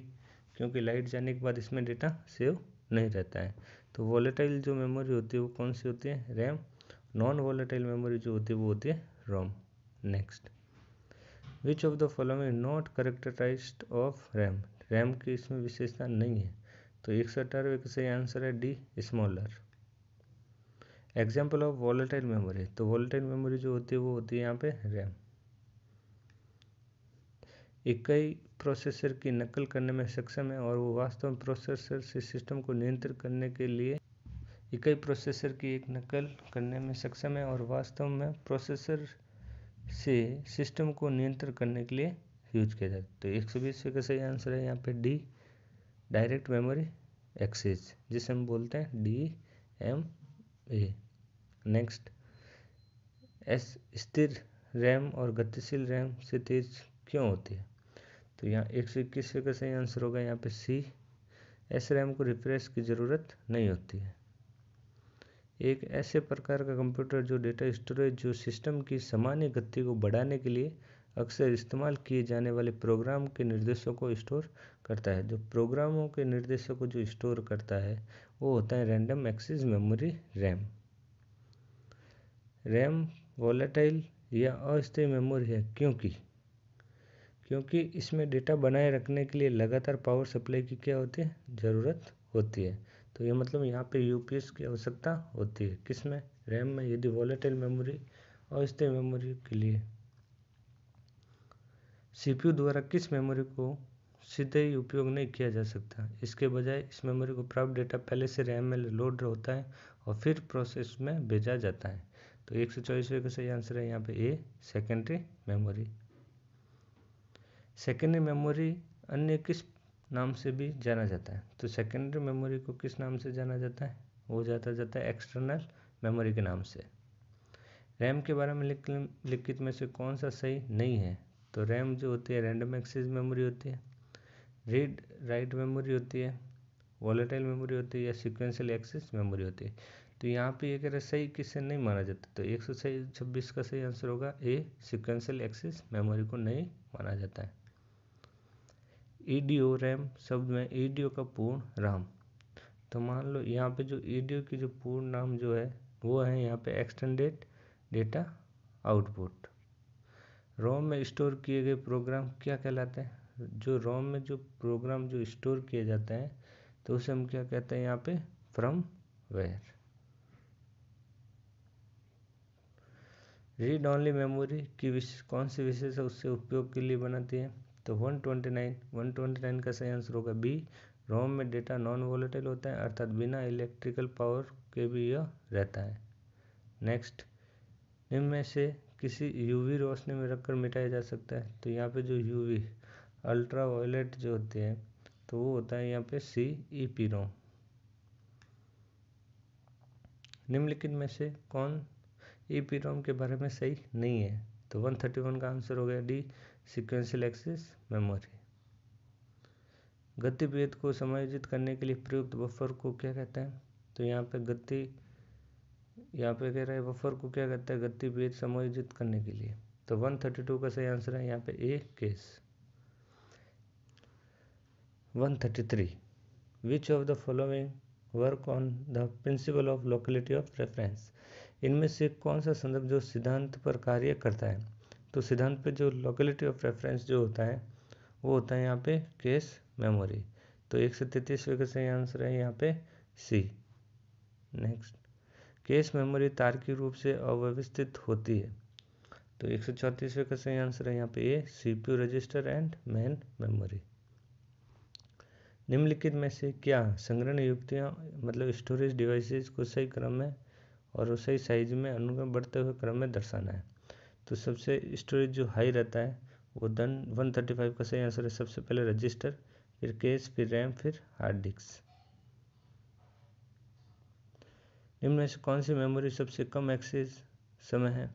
क्योंकि लाइट जाने के बाद इसमें डेटा सेव नहीं रहता है तो वॉलेटाइल जो मेमोरी होती है वो कौन सी होती है रैम नॉन वॉलेटाइल मेमोरी जो होती है वो होती है ROM next which of the following not characterise of RAM RAM की इसमें विशेषता नहीं है तो एक सौ अठारहवें का सही आंसर है D smaller example of volatile memory तो वॉलेटाइल मेमोरी जो होती है वो होती है यहाँ पे रैम इकाई प्रोसेसर की नकल करने में सक्षम है और वो वास्तव में प्रोसेसर से सिस्टम को नियंत्रित करने के लिए इकाई प्रोसेसर की एक नकल करने में सक्षम है और वास्तव में प्रोसेसर से सिस्टम को नियंत्रण करने के लिए यूज किया जाता है तो एक सौ बीस का सही आंसर है यहाँ पे डी डायरेक्ट मेमोरी एक्सेस जिसे हम बोलते हैं D M A next S स्थिर रैम और गतिशील रैम से तेज क्यों होती है तो यहाँ एक सौ इक्कीसवें का सही आंसर होगा यहाँ पे सी एस रैम को रिफ्रेश की ज़रूरत नहीं होती है एक ऐसे प्रकार का कंप्यूटर जो डेटा स्टोरेज जो सिस्टम की सामान्य गति को बढ़ाने के लिए अक्सर इस्तेमाल किए जाने वाले प्रोग्राम के निर्देशों को स्टोर करता है जो प्रोग्रामों के निर्देशों को जो स्टोर करता है वो होता है random access memory RAM RAM volatile या अस्थायी मेमोरी है क्योंकि क्योंकि इसमें डेटा बनाए रखने के लिए लगातार पावर सप्लाई की क्या होती है ज़रूरत होती है तो ये मतलब यहाँ पे यू की आवश्यकता होती है किस में रैम में यदि वॉलेटाइल मेमोरी और स्थिर मेमोरी के लिए सीपीयू द्वारा किस मेमोरी को सीधे ही उपयोग नहीं किया जा सकता इसके बजाय इस मेमोरी को प्राप्त डेटा पहले से रैम में लोड होता है और फिर प्रोसेस में भेजा जाता है तो एक सौ चौबीसवें का सही आंसर है यहाँ पे A secondary memory secondary memory अन्य किस नाम से भी जाना जाता है तो सेकेंडरी मेमोरी को किस नाम से जाना जाता है वो जाता जाता है एक्सटर्नल मेमोरी के नाम से रैम के बारे में लिखित में से कौन सा सही नहीं है तो रैम जो होती है रैंडम एक्सेस मेमोरी होती है रीड राइट मेमोरी होती है वॉलेटाइल मेमोरी होती है या सिक्वेंशियल एक्सेस मेमोरी होती है तो यहाँ पे ये कह रहे सही किससे नहीं माना जाता तो एक सौ छब्बीस का सही आंसर होगा ए सिक्वेंशियल एक्सेस मेमोरी को नहीं माना जाता है ईडीओ रैम शब्द में ईडीओ का पूर्ण नाम तो मान लो यहाँ पे जो ईडीओ की जो पूर्ण नाम जो है वो है यहाँ पे एक्सटेंडेड डेटा आउटपुट रोम में स्टोर किए गए प्रोग्राम क्या कहलाते हैं जो रोम में जो प्रोग्राम जो स्टोर किए जाते हैं तो उसे हम क्या कहते हैं यहाँ पे from where read only memory की विशेष कौन सी विशेष उससे उपयोग के लिए बनाती है तो 129 129 का सही आंसर होगा बी रोम में डेटा नॉन वोलेटाइल होता है अर्थात बिना इलेक्ट्रिकल पावर के भी यह रहता है नेक्स्ट इनमें से किसी यूवी रोशनी में रखकर मिटाया जा सकता है तो यहाँ पे जो यूवी अल्ट्रा वायलेट जो होते हैं तो वो होता है यहाँ पे सी ई पी रोम निम्नलिखित में से कौन ई पी रोम के बारे में सही नहीं है तो 131 का आंसर हो गया डी सिक्वेंशियल एक्सेस मेमोरी गतिवेद को समायोजित करने के लिए प्रयुक्त बफर को क्या कहते हैं तो यहाँ पे गति यहाँ पे कह रहा है बफर को क्या कहता है गतिभेद समायोजित करने के लिए तो 132 का सही आंसर है यहाँ पे A case 133 which of the following work on the principle of locality of reference इनमें से कौन सा संदर्भ जो सिद्धांत पर कार्य करता है तो सिद्धांत पे जो लोकेलिटी ऑफ रेफरेंस जो होता है वो होता है यहाँ पे केस मेमोरी तो एक से तैतीस का सही आंसर है यहाँ पे सी नेक्स्ट केस मेमोरी तार्किक रूप से अव्यवस्थित होती है तो एक सौ चौंतीसवें का सही आंसर है यहाँ पे ये CPU register and main memory निम्नलिखित में से क्या संग्रहण युक्तियाँ मतलब स्टोरेज डिवाइसेस को सही क्रम में और सही साइज में अनुक्रम बढ़ते हुए क्रम में दर्शाना है तो सबसे स्टोरेज जो हाई रहता है वो दन वन थर्टी फाइव का सही आंसर है सबसे पहले रजिस्टर फिर केस फिर रैम फिर हार्ड डिस्क निम्न में से कौन सी मेमोरी सबसे कम एक्सेस समय है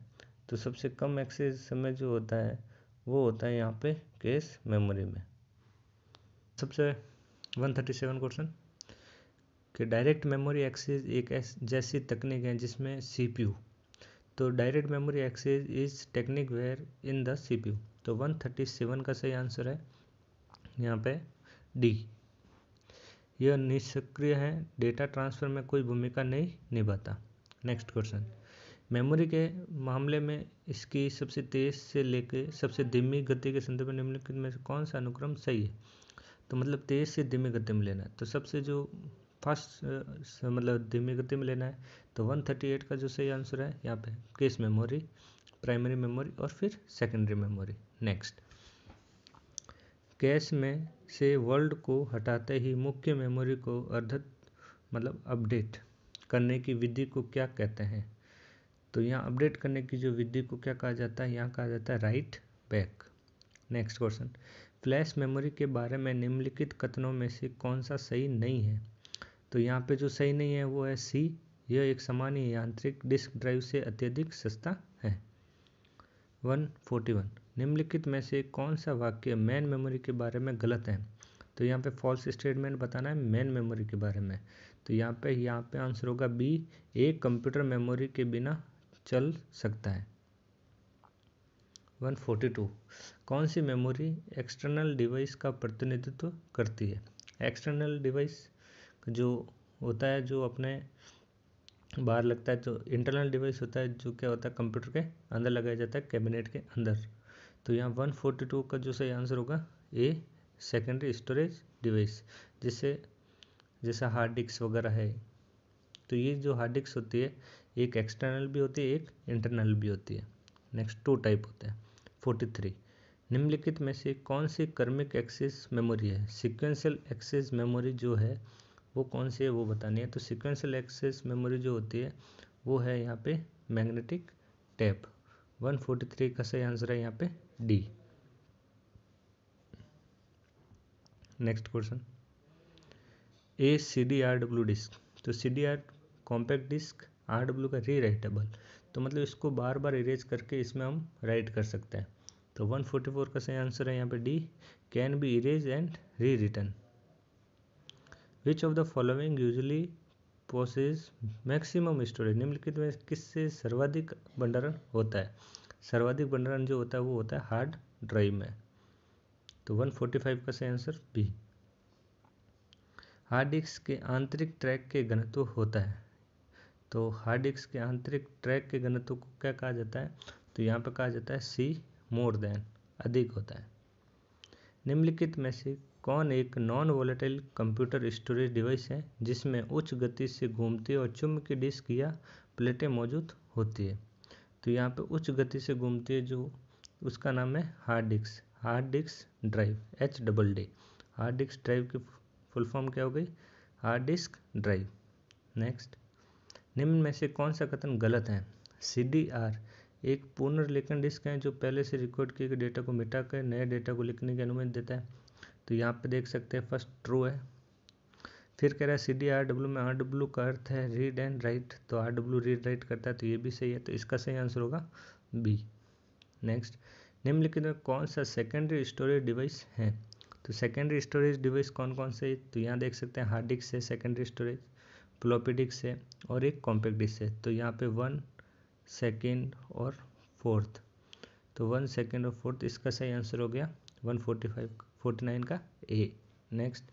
तो सबसे कम एक्सेस समय जो होता है वो होता है यहाँ पे केस मेमोरी में सबसे 137 क्वेश्चन कि डायरेक्ट मेमोरी एक्सेस एक ऐसी तकनीक है जिसमें सीपीयू तो direct memory access is technique where in the CPU तो 137 का सही आंसर है यहाँ पे डी यह निष्क्रिय है डेटा ट्रांसफर में कोई भूमिका नहीं निभाता नेक्स्ट क्वेश्चन मेमोरी के मामले में इसकी सबसे तेज से लेकर सबसे धीमी गति के संदर्भ में निम्नलिखित में से कौन सा अनुक्रम सही है तो मतलब तेज से धीमी गति में लेना है तो सबसे जो फास्ट मतलब धीमे गति में लेना है तो वन थर्टी एट का जो सही आंसर है यहाँ पे केस मेमोरी प्राइमरी मेमोरी और फिर सेकेंडरी मेमोरी नेक्स्ट कैश में से वर्ल्ड को हटाते ही मुख्य मेमोरी को अर्धत मतलब अपडेट करने की विधि को क्या कहते हैं तो यहाँ अपडेट करने की जो विधि को क्या कहा जाता है यहाँ कहा जाता है write back next question flash memory के बारे में निम्नलिखित कथनों में से कौन सा सही नहीं है तो यहाँ पे जो सही नहीं है वो है सी यह एक सामान्य यांत्रिक डिस्क ड्राइव से अत्यधिक सस्ता है 141 निम्नलिखित में से कौन सा वाक्य मेन मेमोरी के बारे में गलत है तो यहाँ पे फॉल्स स्टेटमेंट बताना है मेन मेमोरी के बारे में तो यहाँ पे यहाँ पे आंसर होगा बी एक कंप्यूटर मेमोरी के बिना चल सकता है 142 कौन सी मेमोरी एक्सटर्नल डिवाइस का प्रतिनिधित्व करती है एक्सटर्नल डिवाइस जो होता है जो अपने बाहर लगता है जो इंटरनल डिवाइस होता है जो क्या होता है कंप्यूटर के अंदर लगाया जाता है कैबिनेट के अंदर तो यहाँ वन फोर्टी टू का जो सही आंसर होगा ए सेकेंडरी स्टोरेज डिवाइस जिससे जैसा हार्ड डिस्क वगैरह है तो ये जो हार्ड डिस्क होती है एक एक्सटर्नल भी होती है एक इंटरनल भी होती है नेक्स्ट टू टाइप होते हैं फोर्टी थ्री निम्नलिखित में से कौन सी कर्मिक एक्सेस मेमोरी है सिक्वेंशियल एक्सेस मेमोरी जो है वो कौन सी है वो बतानी है तो सिक्वेंसल एक्सेस मेमोरी जो होती है वो है यहाँ पे मैग्नेटिक टैप 143 का सही आंसर है यहाँ पे D next question A C D R W disk तो C D R compact disk R W का री राइटेबल तो मतलब इसको बार बार इरेज करके इसमें हम राइट कर सकते हैं तो 144 का सही आंसर है यहाँ पे D can be erase and rewritten which of the following usually possess maximum storage निम्नलिखित में किससे सर्वाधिक भंडारण होता है सर्वाधिक भंडारण जो होता है वो होता है हार्ड ड्राइव में तो 145 का सही आंसर बी हार्ड डिस्क के आंतरिक ट्रैक के घनत्व होता है तो हार्ड डिस्क के आंतरिक ट्रैक के घनत्व को क्या कहा जाता है तो यहाँ पर कहा जाता है सी मोर देन अधिक होता है निम्नलिखित में से कौन एक non volatile computer storage device है जिसमें उच्च गति से घूमती और चुम्ब की डिस्क या प्लेटें मौजूद होती है तो यहाँ पे उच्च गति से घूमती है जो उसका नाम है hard disk hard disk drive H double D hard disk drive की फुल फॉर्म क्या हो गई हार्ड डिस्क ड्राइव नेक्स्ट निम्न में से कौन सा कथन गलत है सी डी आर एक पुनर्लेखन डिस्क है जो पहले से रिकॉर्ड किए गए डेटा को मिटाकर नए डेटा को लिखने की अनुमति देता है तो यहाँ पे देख सकते हैं फर्स्ट ट्रू है फिर कह रहा है सी डी आर डब्ल्यू में आर डब्ल्यू का अर्थ है रीड एंड राइट तो आर डब्ल्यू रीड राइट करता है तो ये भी सही है तो इसका सही आंसर होगा बी नेक्स्ट निम्नलिखित में कौन सा सेकेंडरी स्टोरेज डिवाइस है तो सेकेंडरी स्टोरेज डिवाइस कौन कौन से तो यहाँ देख सकते हैं हार्ड डिस्क है सेकेंडरी स्टोरेज फ्लॉपी डिस्क है और एक कॉम्पैक्ट डिस्क है तो यहाँ पे वन सेकेंड और फोर्थ तो वन सेकेंड और फोर्थ इसका सही आंसर हो गया one forty five forty nine का A next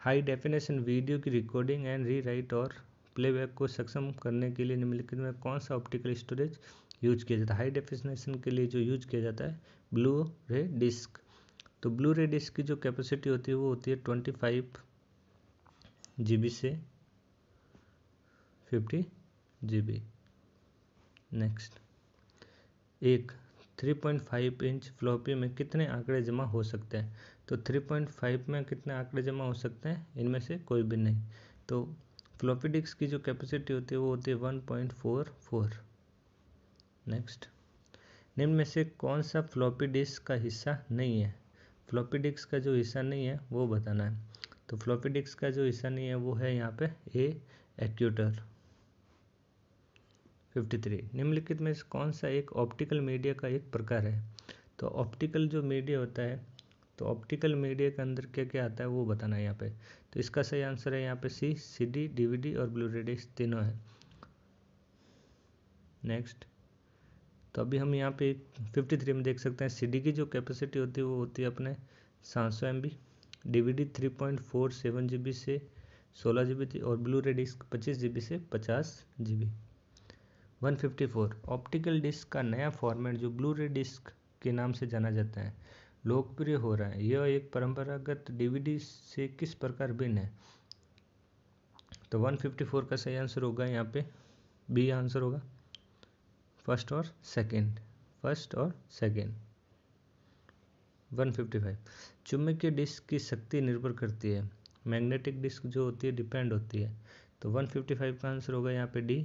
high definition video की रिकॉर्डिंग एंड रीराइट और प्लेबैक को सक्षम करने के लिए निम्नलिखित में कौन सा ऑप्टिकल स्टोरेज यूज किया जाता है हाई डेफिनेशन के लिए जो यूज किया जाता है ब्लू रे डिस्क तो ब्लू रे डिस्क की जो कैपेसिटी होती है वो होती है ट्वेंटी फाइव जी बी से फिफ्टी जी बी नेक्स्ट एक 3.5 इंच फ्लॉपी में कितने आंकड़े जमा हो सकते हैं तो 3.5 में कितने आंकड़े जमा हो सकते हैं इनमें से कोई भी नहीं तो फ्लोपीडिक्स डिस्क की जो कैपेसिटी होती है वो होती है 1.44 नेक्स्ट निम्न में से कौन सा फ्लॉपी डिस्क का हिस्सा नहीं है फ्लॉपी डिस्क का जो हिस्सा नहीं है वो बताना है तो फ्लॉपी डिस्क का जो हिस्सा नहीं है वो है यहाँ पे ए एक्यूटर 53 निम्नलिखित में से कौन सा एक ऑप्टिकल मीडिया का एक प्रकार है तो ऑप्टिकल जो मीडिया होता है तो ऑप्टिकल मीडिया के अंदर क्या क्या आता है वो बताना है यहाँ पे तो इसका सही आंसर है यहाँ पे सी सीडी डीवीडी और ब्लू रेडिस तीनों है नेक्स्ट तो अभी हम यहाँ पे 53 में देख सकते हैं सीडी की जो कैपेसिटी होती है वो होती है अपने सात सौ M B D V D three point four seven G B से सोलह जी बी थी और ब्लू रे डिस्क पच्चीस जी बी से पचास G B one fifty four optical disk का नया फॉर्मेट जो ब्लू रे डिस्क के नाम से जाना जाता है लोकप्रिय हो रहा है यह एक परंपरागत डीवीडी से किस प्रकार भिन्न है तो 154 का सही आंसर होगा यहाँ पे बी आंसर होगा फर्स्ट और सेकंड फर्स्ट और सेकंड 155 चुम्बकीय डिस्क की शक्ति निर्भर करती है मैग्नेटिक डिस्क जो होती है डिपेंड होती है तो 155 का आंसर होगा यहाँ पे D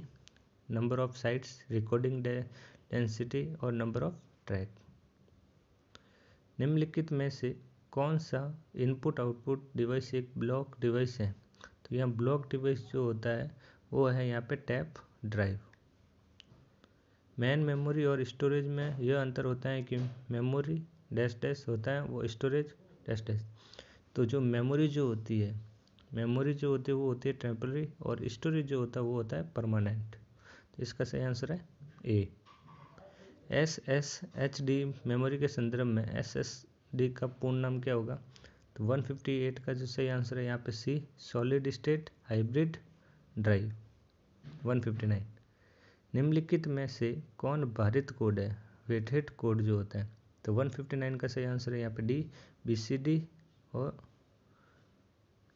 number of sites recording density और नंबर ऑफ ट्रैक निम्नलिखित में से कौन सा इनपुट आउटपुट डिवाइस एक ब्लॉक डिवाइस है तो यहाँ ब्लॉक डिवाइस जो होता है वो है यहाँ पे टैप ड्राइव मेन मेमोरी और स्टोरेज में यह अंतर होता है कि मेमोरी डैश डैश होता है वो स्टोरेज डैश डैश तो जो मेमोरी जो होती है मेमोरी जो होती है वो होती है टेम्प्रेरी और स्टोरेज जो होता है वो होता है परमानेंट तो इसका सही आंसर है A S S H D memory के संदर्भ में एस एस डी का पूर्ण नाम क्या होगा तो 158 का जो सही आंसर है यहाँ पे C solid state hybrid drive 159 निम्नलिखित में से कौन भारित कोड है वेटेड कोड जो होता है तो 159 का सही आंसर है यहाँ पे डी बी सी डी और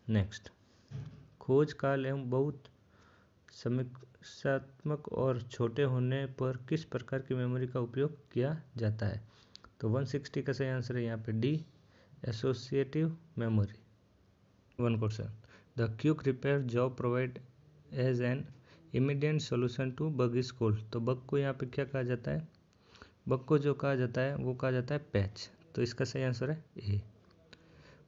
नेक्स्ट खोज काल एवं बहुत समीक्षा संख्यात्मक और छोटे होने पर किस प्रकार की मेमोरी का उपयोग किया जाता है तो 160 का सही आंसर है यहाँ पे D associative memory one question the quick repair job provide as an immediate solution to bug is called तो बग को यहाँ पे क्या कहा जाता है बग को जो कहा जाता है वो कहा जाता है पैच तो इसका सही आंसर है ए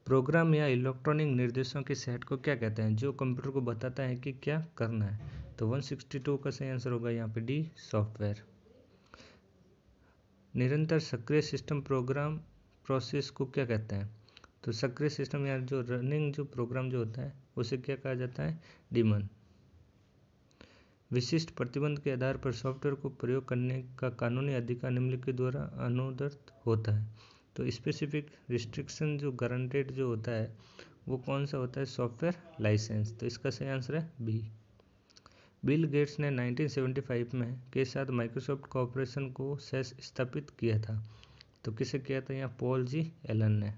प्रोग्राम या इलेक्ट्रॉनिक निर्देशों के सेट को क्या कहते हैं जो कंप्यूटर को बताता है कि क्या करना है तो 162 का सही आंसर होगा यहाँ पे डी सॉफ्टवेयर निरंतर सक्रिय सिस्टम प्रोग्राम प्रोसेस को क्या कहते हैं तो सक्रिय सिस्टम या जो रनिंग जो प्रोग्राम जो होता है उसे क्या कहा जाता है डिमन विशिष्ट प्रतिबंध के आधार पर सॉफ्टवेयर को प्रयोग करने का कानूनी अधिकार निम्नलिखित द्वारा अनुदर्त होता है तो स्पेसिफिक रिस्ट्रिक्शन जो गारंटेड जो होता है वो कौन सा होता है सॉफ्टवेयर लाइसेंस तो इसका सही आंसर है बी बिल गेट्स ने 1975 में के साथ माइक्रोसॉफ्ट कॉरपोरेशन को सेस स्थापित किया था तो किसे किया था यहाँ पॉल जी एलन ने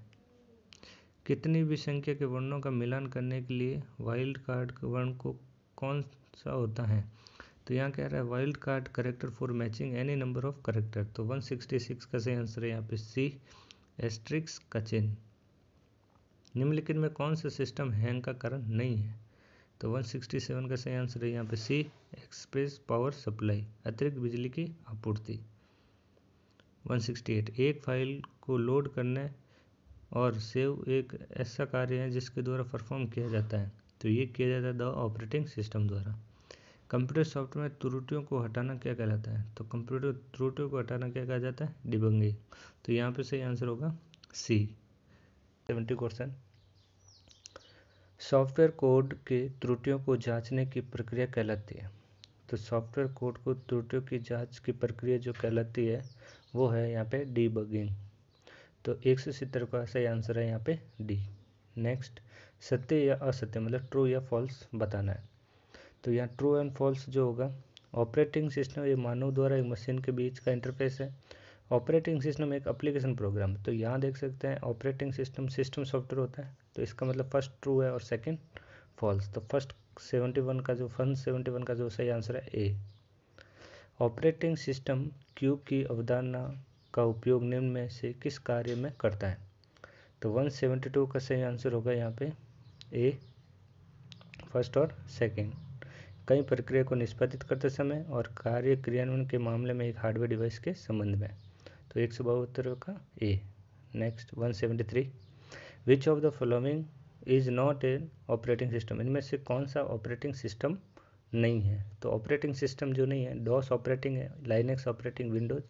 कितनी भी संख्या के वर्णों का मिलान करने के लिए वाइल्ड कार्ड वर्ण को कौन सा होता है तो यहाँ कह रहा है wild card character for matching any number of character तो 166 का सही आंसर है यहाँ पे सी एस्ट्रिक्स का निम्नलिखित में कौन सा सिस्टम हैंग का कारण नहीं है तो 167 का सही आंसर है यहाँ पे सी एक्सप्रेस पावर सप्लाई अतिरिक्त बिजली की आपूर्ति 168 एक फाइल को लोड करने और सेव एक ऐसा कार्य है जिसके द्वारा परफॉर्म किया जाता है तो ये किया जाता है द ऑपरेटिंग सिस्टम द्वारा कंप्यूटर सॉफ्टवेयर त्रुटियों को हटाना क्या कहलाता है तो कंप्यूटर त्रुटियों को हटाना क्या कहा जाता है डिबंगी तो यहाँ पे सही आंसर होगा C seventy question software code के त्रुटियों को जांचने की प्रक्रिया कहलाती है तो सॉफ्टवेयर कोड को त्रुटियों की जांच की प्रक्रिया जो कहलाती है वो है यहाँ पे डीबगिंग तो एक सौ सत्तर का सही आंसर है यहाँ पे डी नेक्स्ट सत्य या असत्य मतलब ट्रू या फॉल्स बताना है तो यहाँ ट्रू एंड फॉल्स जो होगा ऑपरेटिंग सिस्टम ये मानव द्वारा एक मशीन के बीच का इंटरफेस है ऑपरेटिंग सिस्टम एक एप्लीकेशन प्रोग्राम तो यहाँ देख सकते हैं ऑपरेटिंग सिस्टम सिस्टम सॉफ्टवेयर होता है तो इसका मतलब फर्स्ट ट्रू है और सेकंड फॉल्स तो फर्स्ट 71 का जो फन वन का जो सही आंसर है ए ऑपरेटिंग सिस्टम क्यूब की अवधारणा का उपयोग निम्न में से किस कार्य में करता है तो 172 का सही आंसर होगा यहाँ पे ए फर्स्ट और सेकंड कई प्रक्रिया को निष्पादित करते समय और कार्य क्रियान्वयन के मामले में एक हार्डवेयर डिवाइस के संबंध में तो एक सौ बहत्तर का A next 173 which of the following is not an operating system इनमें से कौन सा ऑपरेटिंग सिस्टम नहीं है तो ऑपरेटिंग सिस्टम जो नहीं है डॉस ऑपरेटिंग है लाइनेक्स ऑपरेटिंग विंडोज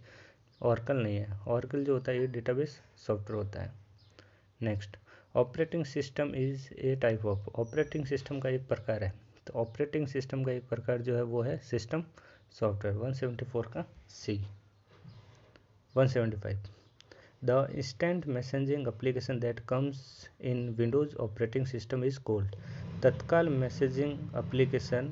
ऑर्कल नहीं है ऑर्कल जो होता है ये डेटाबेस सॉफ्टवेयर होता है next operating system is a type of operating system का एक प्रकार है तो ऑपरेटिंग सिस्टम का एक प्रकार जो है वो है सिस्टम सॉफ्टवेयर 174 का C 175 The instant messaging application that comes in Windows operating system is called तत्काल मैसेजिंग एप्लीकेशन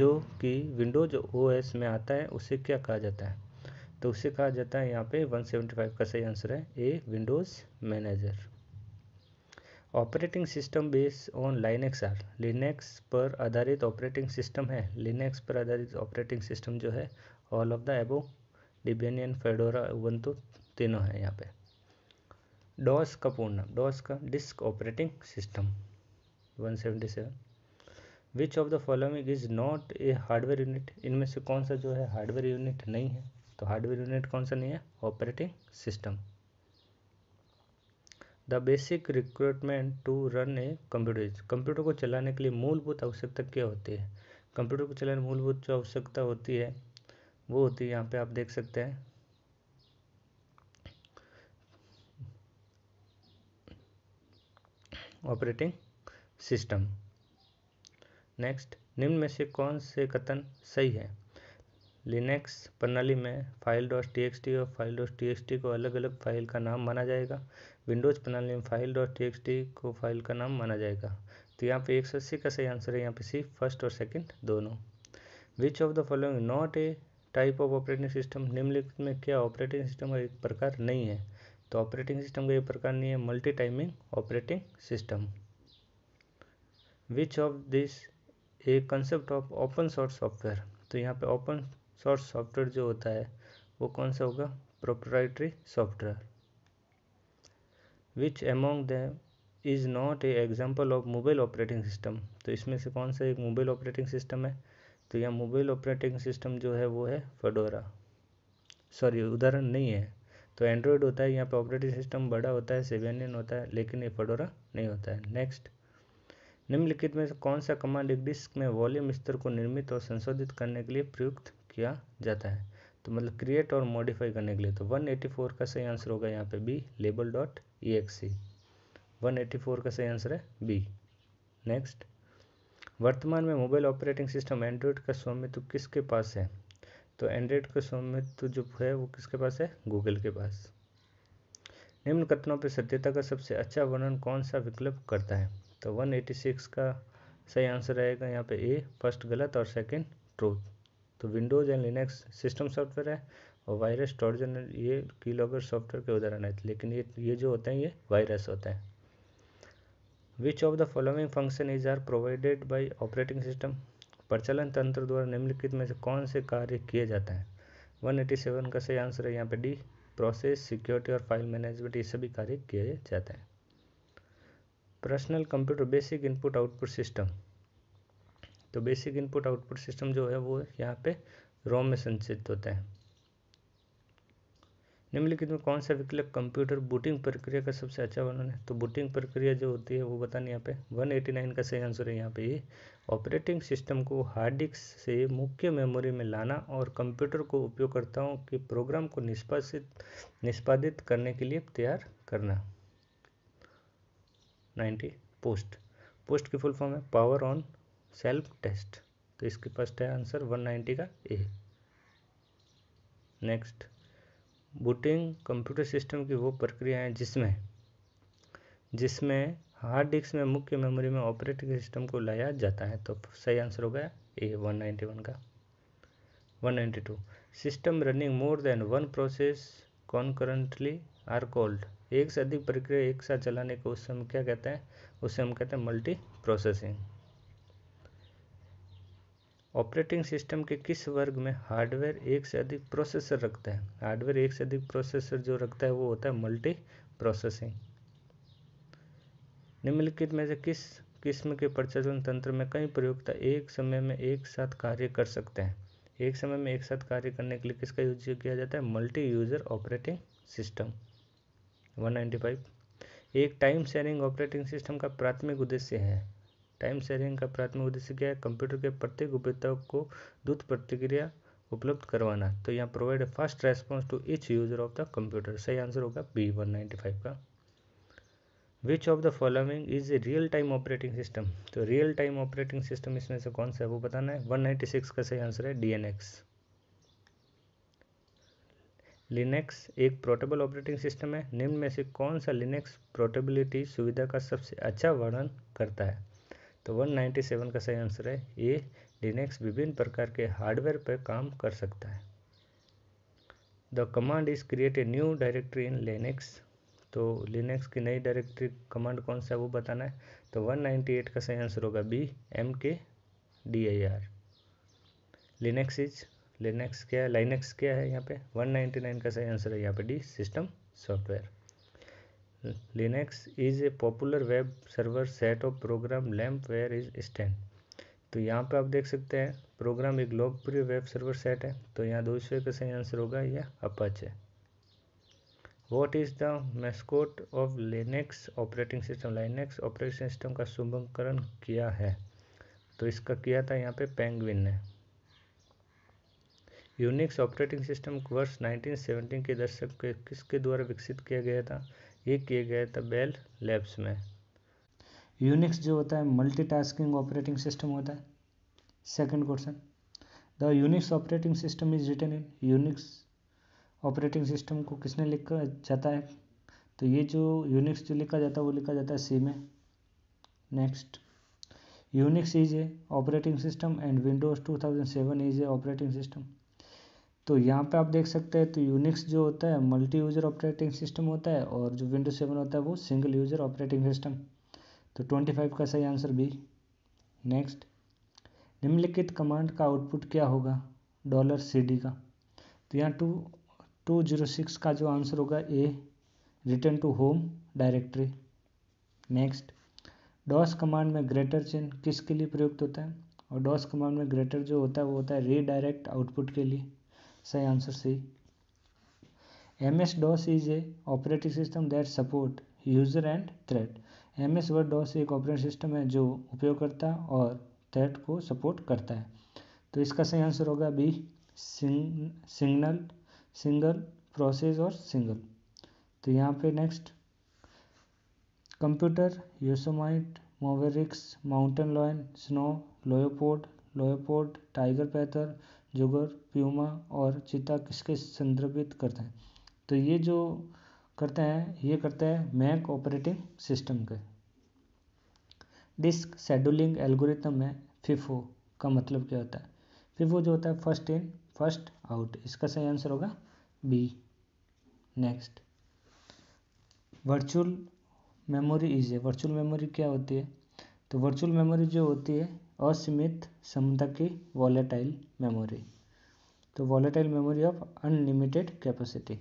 जो कि विंडोज ओएस में आता है उसे क्या कहा जाता है तो उसे कहा जाता है यहाँ पे 175 का सही आंसर है A Windows manager operating system base on Linux or Linux पर आधारित ऑपरेटिंग सिस्टम है लिनेक्स पर आधारित ऑपरेटिंग सिस्टम जो है ऑल ऑफ द एबो डिबेनियन फेडोरा उबंटू तीनों है यहाँ पे डॉस का पूर्ण नाम डॉस का disk operating system 177 which of the following is not a hardware unit इनमें से कौन सा जो है हार्डवेयर यूनिट नहीं है तो हार्डवेयर यूनिट कौन सा नहीं है operating system the basic recruitment to run a computer computer को चलाने के लिए मूलभूत आवश्यकता क्या होती है कंप्यूटर को चलाने मूलभूत जो आवश्यकता होती है वो होती है यहाँ पे आप देख सकते हैं ऑपरेटिंग सिस्टम नेक्स्ट निम्न में से कौन से कथन सही है लिनक्स प्रणाली में file dot T X T और file dot T X T को अलग अलग फाइल का नाम माना जाएगा विंडोज प्रणाली में file dot T X T को फाइल का नाम माना जाएगा तो यहाँ पे एक सौ अस्सी का सही आंसर है यहाँ पे सी फर्स्ट और सेकंड दोनों which of the following not a type of operating system निम्नलिखित में क्या ऑपरेटिंग सिस्टम का एक प्रकार नहीं है तो ऑपरेटिंग सिस्टम का ये प्रकार नहीं है multi timing operating system which of this a concept of open source software तो यहाँ पे ओपन सोर्स सॉफ्टवेयर जो होता है वो कौन सा होगा proprietary software which among the is not a example of mobile operating system तो इसमें से कौन सा एक मोबाइल ऑपरेटिंग सिस्टम है तो यह मोबाइल ऑपरेटिंग सिस्टम जो है वो है फडोरा सॉरी उदाहरण नहीं है तो एंड्रॉयड होता है यहाँ पे ऑपरेटिंग सिस्टम बड़ा होता है सेवेनियन होता है लेकिन ये फडोरा नहीं होता है नेक्स्ट निम्नलिखित में कौन सा कमांड एक डिस्क में वॉल्यूम स्तर को निर्मित और संशोधित करने के लिए प्रयुक्त किया जाता है तो मतलब क्रिएट और मॉडिफाई करने के लिए तो 184 का सही आंसर होगा यहाँ पे B label dot E X C one का सही आंसर है बी नेक्स्ट वर्तमान में मोबाइल ऑपरेटिंग सिस्टम एंड्रॉयड का स्वामित्व किसके पास है तो एंड्रॉयड का स्वामित्व जो है वो किसके पास है गूगल के पास निम्न कथनों पर सत्यता का सबसे अच्छा वर्णन कौन सा विकल्प करता है तो 186 का सही आंसर रहेगा यहाँ पे ए फर्स्ट गलत और सेकंड ट्रूथ तो Windows and Linux system software है और वायरस टॉर्जन ये की लॉगर सॉफ्टवेयर के उदाहरण है लेकिन ये ये जो होते हैं ये वायरस होता है which of the following function is are provided by operating system प्रचलन तंत्र द्वारा निम्नलिखित में से कौन से कार्य किए जाते हैं सेवन का सही आंसर है यहाँ पे डी प्रोसेस सिक्योरिटी और फाइल मैनेजमेंट ये सभी कार्य किए जाते हैं personal computer basic input output system तो बेसिक इनपुट आउटपुट सिस्टम जो है वो यहाँ पे रोम में संचित होते हैं निम्नलिखित में कौन सा विकल्प कंप्यूटर बूटिंग प्रक्रिया का सबसे अच्छा वर्णन है तो बूटिंग प्रक्रिया जो होती है वो बताने यहाँ पे 189 का सही आंसर है यहाँ पे ये ऑपरेटिंग सिस्टम को हार्ड डिस्क से मुख्य मेमोरी में लाना और कंप्यूटर को उपयोगकर्ताओं के प्रोग्राम को निष्पादित निष्पादित करने के लिए तैयार करना नाइन्टी पोस्ट पोस्ट की फुल फॉर्म है पावर ऑन सेल्फ टेस्ट तो इसके फर्स्ट है आंसर 190 का A next booting computer system की वो प्रक्रिया है जिसमें जिसमें हार्ड डिस्क में मुख्य मेमोरी में ऑपरेटिंग सिस्टम को लाया जाता है तो सही आंसर हो गया ए 191 का 192 system running more than one process concurrently are called एक से अधिक प्रक्रिया एक साथ चलाने को उससे हम क्या कहते हैं उससे हम कहते हैं मल्टी प्रोसेसिंग ऑपरेटिंग सिस्टम के किस वर्ग में हार्डवेयर एक से अधिक प्रोसेसर रखता है हार्डवेयर एक से अधिक प्रोसेसर जो रखता है वो होता है मल्टी प्रोसेसिंग निम्नलिखित में से किस किस्म के प्रचलन तंत्र में कई प्रयोगता एक समय में एक साथ कार्य कर सकते हैं एक समय में एक साथ कार्य करने के लिए किसका यूज किया जाता है मल्टी यूजर ऑपरेटिंग सिस्टम 195 एक टाइम शेयरिंग ऑपरेटिंग सिस्टम का प्राथमिक उद्देश्य है टाइम शेयरिंग का प्राथमिक उद्देश्य क्या है कंप्यूटर के प्रत्येक उपयोगता को द्रुत प्रतिक्रिया उपलब्ध करवाना तो यहाँ provide fast response to each user of the computer सही आंसर होगा बी वन नाइन्टी फाइव का which of the following is a real time operating system तो रियल टाइम ऑपरेटिंग सिस्टम इसमें से कौन सा है वो बताना है 196 का सही आंसर है डीएनएक्स लिनक्स एक पोर्टेबल ऑपरेटिंग सिस्टम है निम्न में से कौन सा लिनक्स पोर्टेबिलिटी सुविधा का सबसे अच्छा वर्णन करता है तो 197 का सही आंसर है ये लिनक्स विभिन्न प्रकार के हार्डवेयर पर काम कर सकता है the command is create a new directory in Linux तो लिनक्स की नई डायरेक्टरी कमांड कौन सा है वो बताना है तो 198 का सही आंसर होगा B M K D I R Linux is Linux क्या है लाइनक्स क्या है यहाँ पे 199 का सही आंसर है यहाँ पे D system software Linux is a popular web server set of program LAMP where is stand तो यहाँ पे आप देख सकते हैं प्रोग्राम एक लोकप्रिय वेब सर्वर सेट है तो यहाँ दूसरे का सही आंसर होगा यह Apache what is the mascot of Linux operating system Linux operating system का शुभंकरण किया है तो इसका किया था यहाँ पे पेंगविन ने यूनिक्स ऑपरेटिंग सिस्टम वर्ष 1917 के दशक के किसके द्वारा विकसित किया गया था ये किए गए थे बेल लैब्स में यूनिक्स जो होता है मल्टीटास्किंग ऑपरेटिंग सिस्टम होता है second question the Unix operating system is written in Unix operating system को किसने लिखा जाता है तो ये जो यूनिक्स जो लिखा जाता है वो लिखा जाता है सी में next Unix is a operating system and Windows 2007 is a operating system तो यहाँ पे आप देख सकते हैं तो यूनिक्स जो होता है मल्टी यूज़र ऑपरेटिंग सिस्टम होता है और जो विंडोज सेवन होता है वो सिंगल यूज़र ऑपरेटिंग सिस्टम तो ट्वेंटी फाइव का सही आंसर बी नेक्स्ट निम्नलिखित कमांड का आउटपुट क्या होगा डॉलर सी डी का तो यहाँ टू टू जीरो सिक्स का जो आंसर होगा A return to home directory next DOS command में ग्रेटर चिन्ह किसके लिए प्रयुक्त होता है और डॉस कमांड में ग्रेटर जो होता है वो होता है रीडायरेक्ट आउटपुट के लिए सही answer C M S DOS is a operating system that support user and thread M S word DOS एक ऑपरेटिंग सिस्टम है जो उपयोगकर्ता और थ्रेड को सपोर्ट करता है तो इसका सही आंसर होगा B sing, signal single process और सिंगल तो यहाँ पे next computer Yosemite Mavericks Mountain Lion Snow Leopard Leopard Tiger Panther Jaguar Puma और चीता किसके संदर्भित करते हैं तो ये जो करते हैं ये करते हैं मैक ऑपरेटिंग सिस्टम के डिस्क शेड्यूलिंग एल्गोरिथम में फिफो का मतलब क्या होता है फिफो जो होता है फर्स्ट इन फर्स्ट आउट इसका सही आंसर होगा B next virtual memory is है वर्चुअल मेमोरी क्या होती है तो वर्चुअल मेमोरी जो होती है असीमित क्षमता की वॉलेटाइल मेमोरी तो volatile memory of unlimited capacity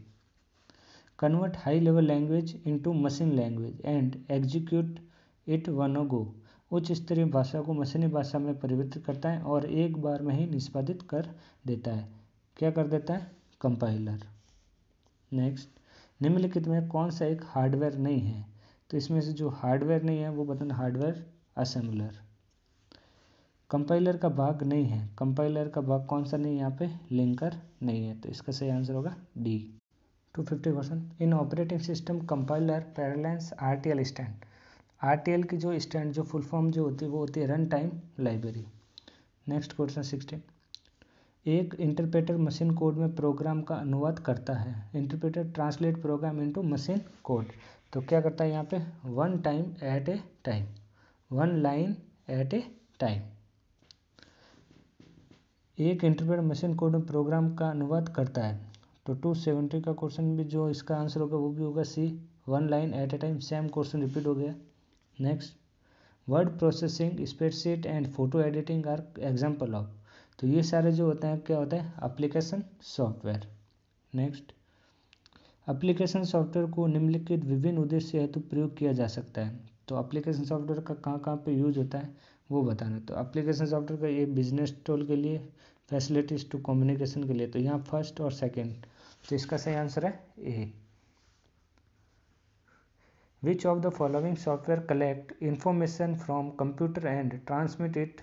convert high level language into machine language and execute it one go उच्च स्तरीय भाषा को मशीनी भाषा में परिवर्तित करता है और एक बार में ही निष्पादित कर देता है क्या कर देता है कंपाइलर नेक्स्ट निम्नलिखित में कौन सा एक हार्डवेयर नहीं है तो इसमें से जो हार्डवेयर नहीं है वो बताना हार्डवेयर असेंबलर कंपाइलर का भाग नहीं है कंपाइलर का भाग कौन सा नहीं यहाँ पे लिंकर नहीं है तो इसका सही आंसर होगा D two fifty percent in operating system compiler parlance R stand R की जो स्टैंड जो फुल फॉर्म जो होती है वो होती है run time library next question sixteen एक इंटरप्रेटर मशीन कोड में प्रोग्राम का अनुवाद करता है interpreter translate program into machine code तो क्या करता है यहाँ पे one time at a time one line at a time एक इंटरप्रेटर मशीन कोड में प्रोग्राम का अनुवाद करता है तो टू सेवेंटी का क्वेश्चन भी जो इसका आंसर होगा वो भी होगा C one line at a time same question repeat हो गया next word processing spreadsheet and photo editing are example of तो ये सारे जो होते हैं क्या होते हैं application software next application software को निम्नलिखित विभिन्न उद्देश्य हेतु प्रयोग किया जा सकता है तो अप्लीकेशन सॉफ्टवेयर का कहाँ कहाँ पे यूज होता है वो बताना तो अप्लीकेशन सॉफ्टवेयर का ये बिजनेस टोल के लिए फैसिलिटीज़ टू कम्युनिकेशन के लिए तो यहाँ फर्स्ट और सेकेंड तो इसका सही आंसर है A which of the following software collect information from computer and transmit it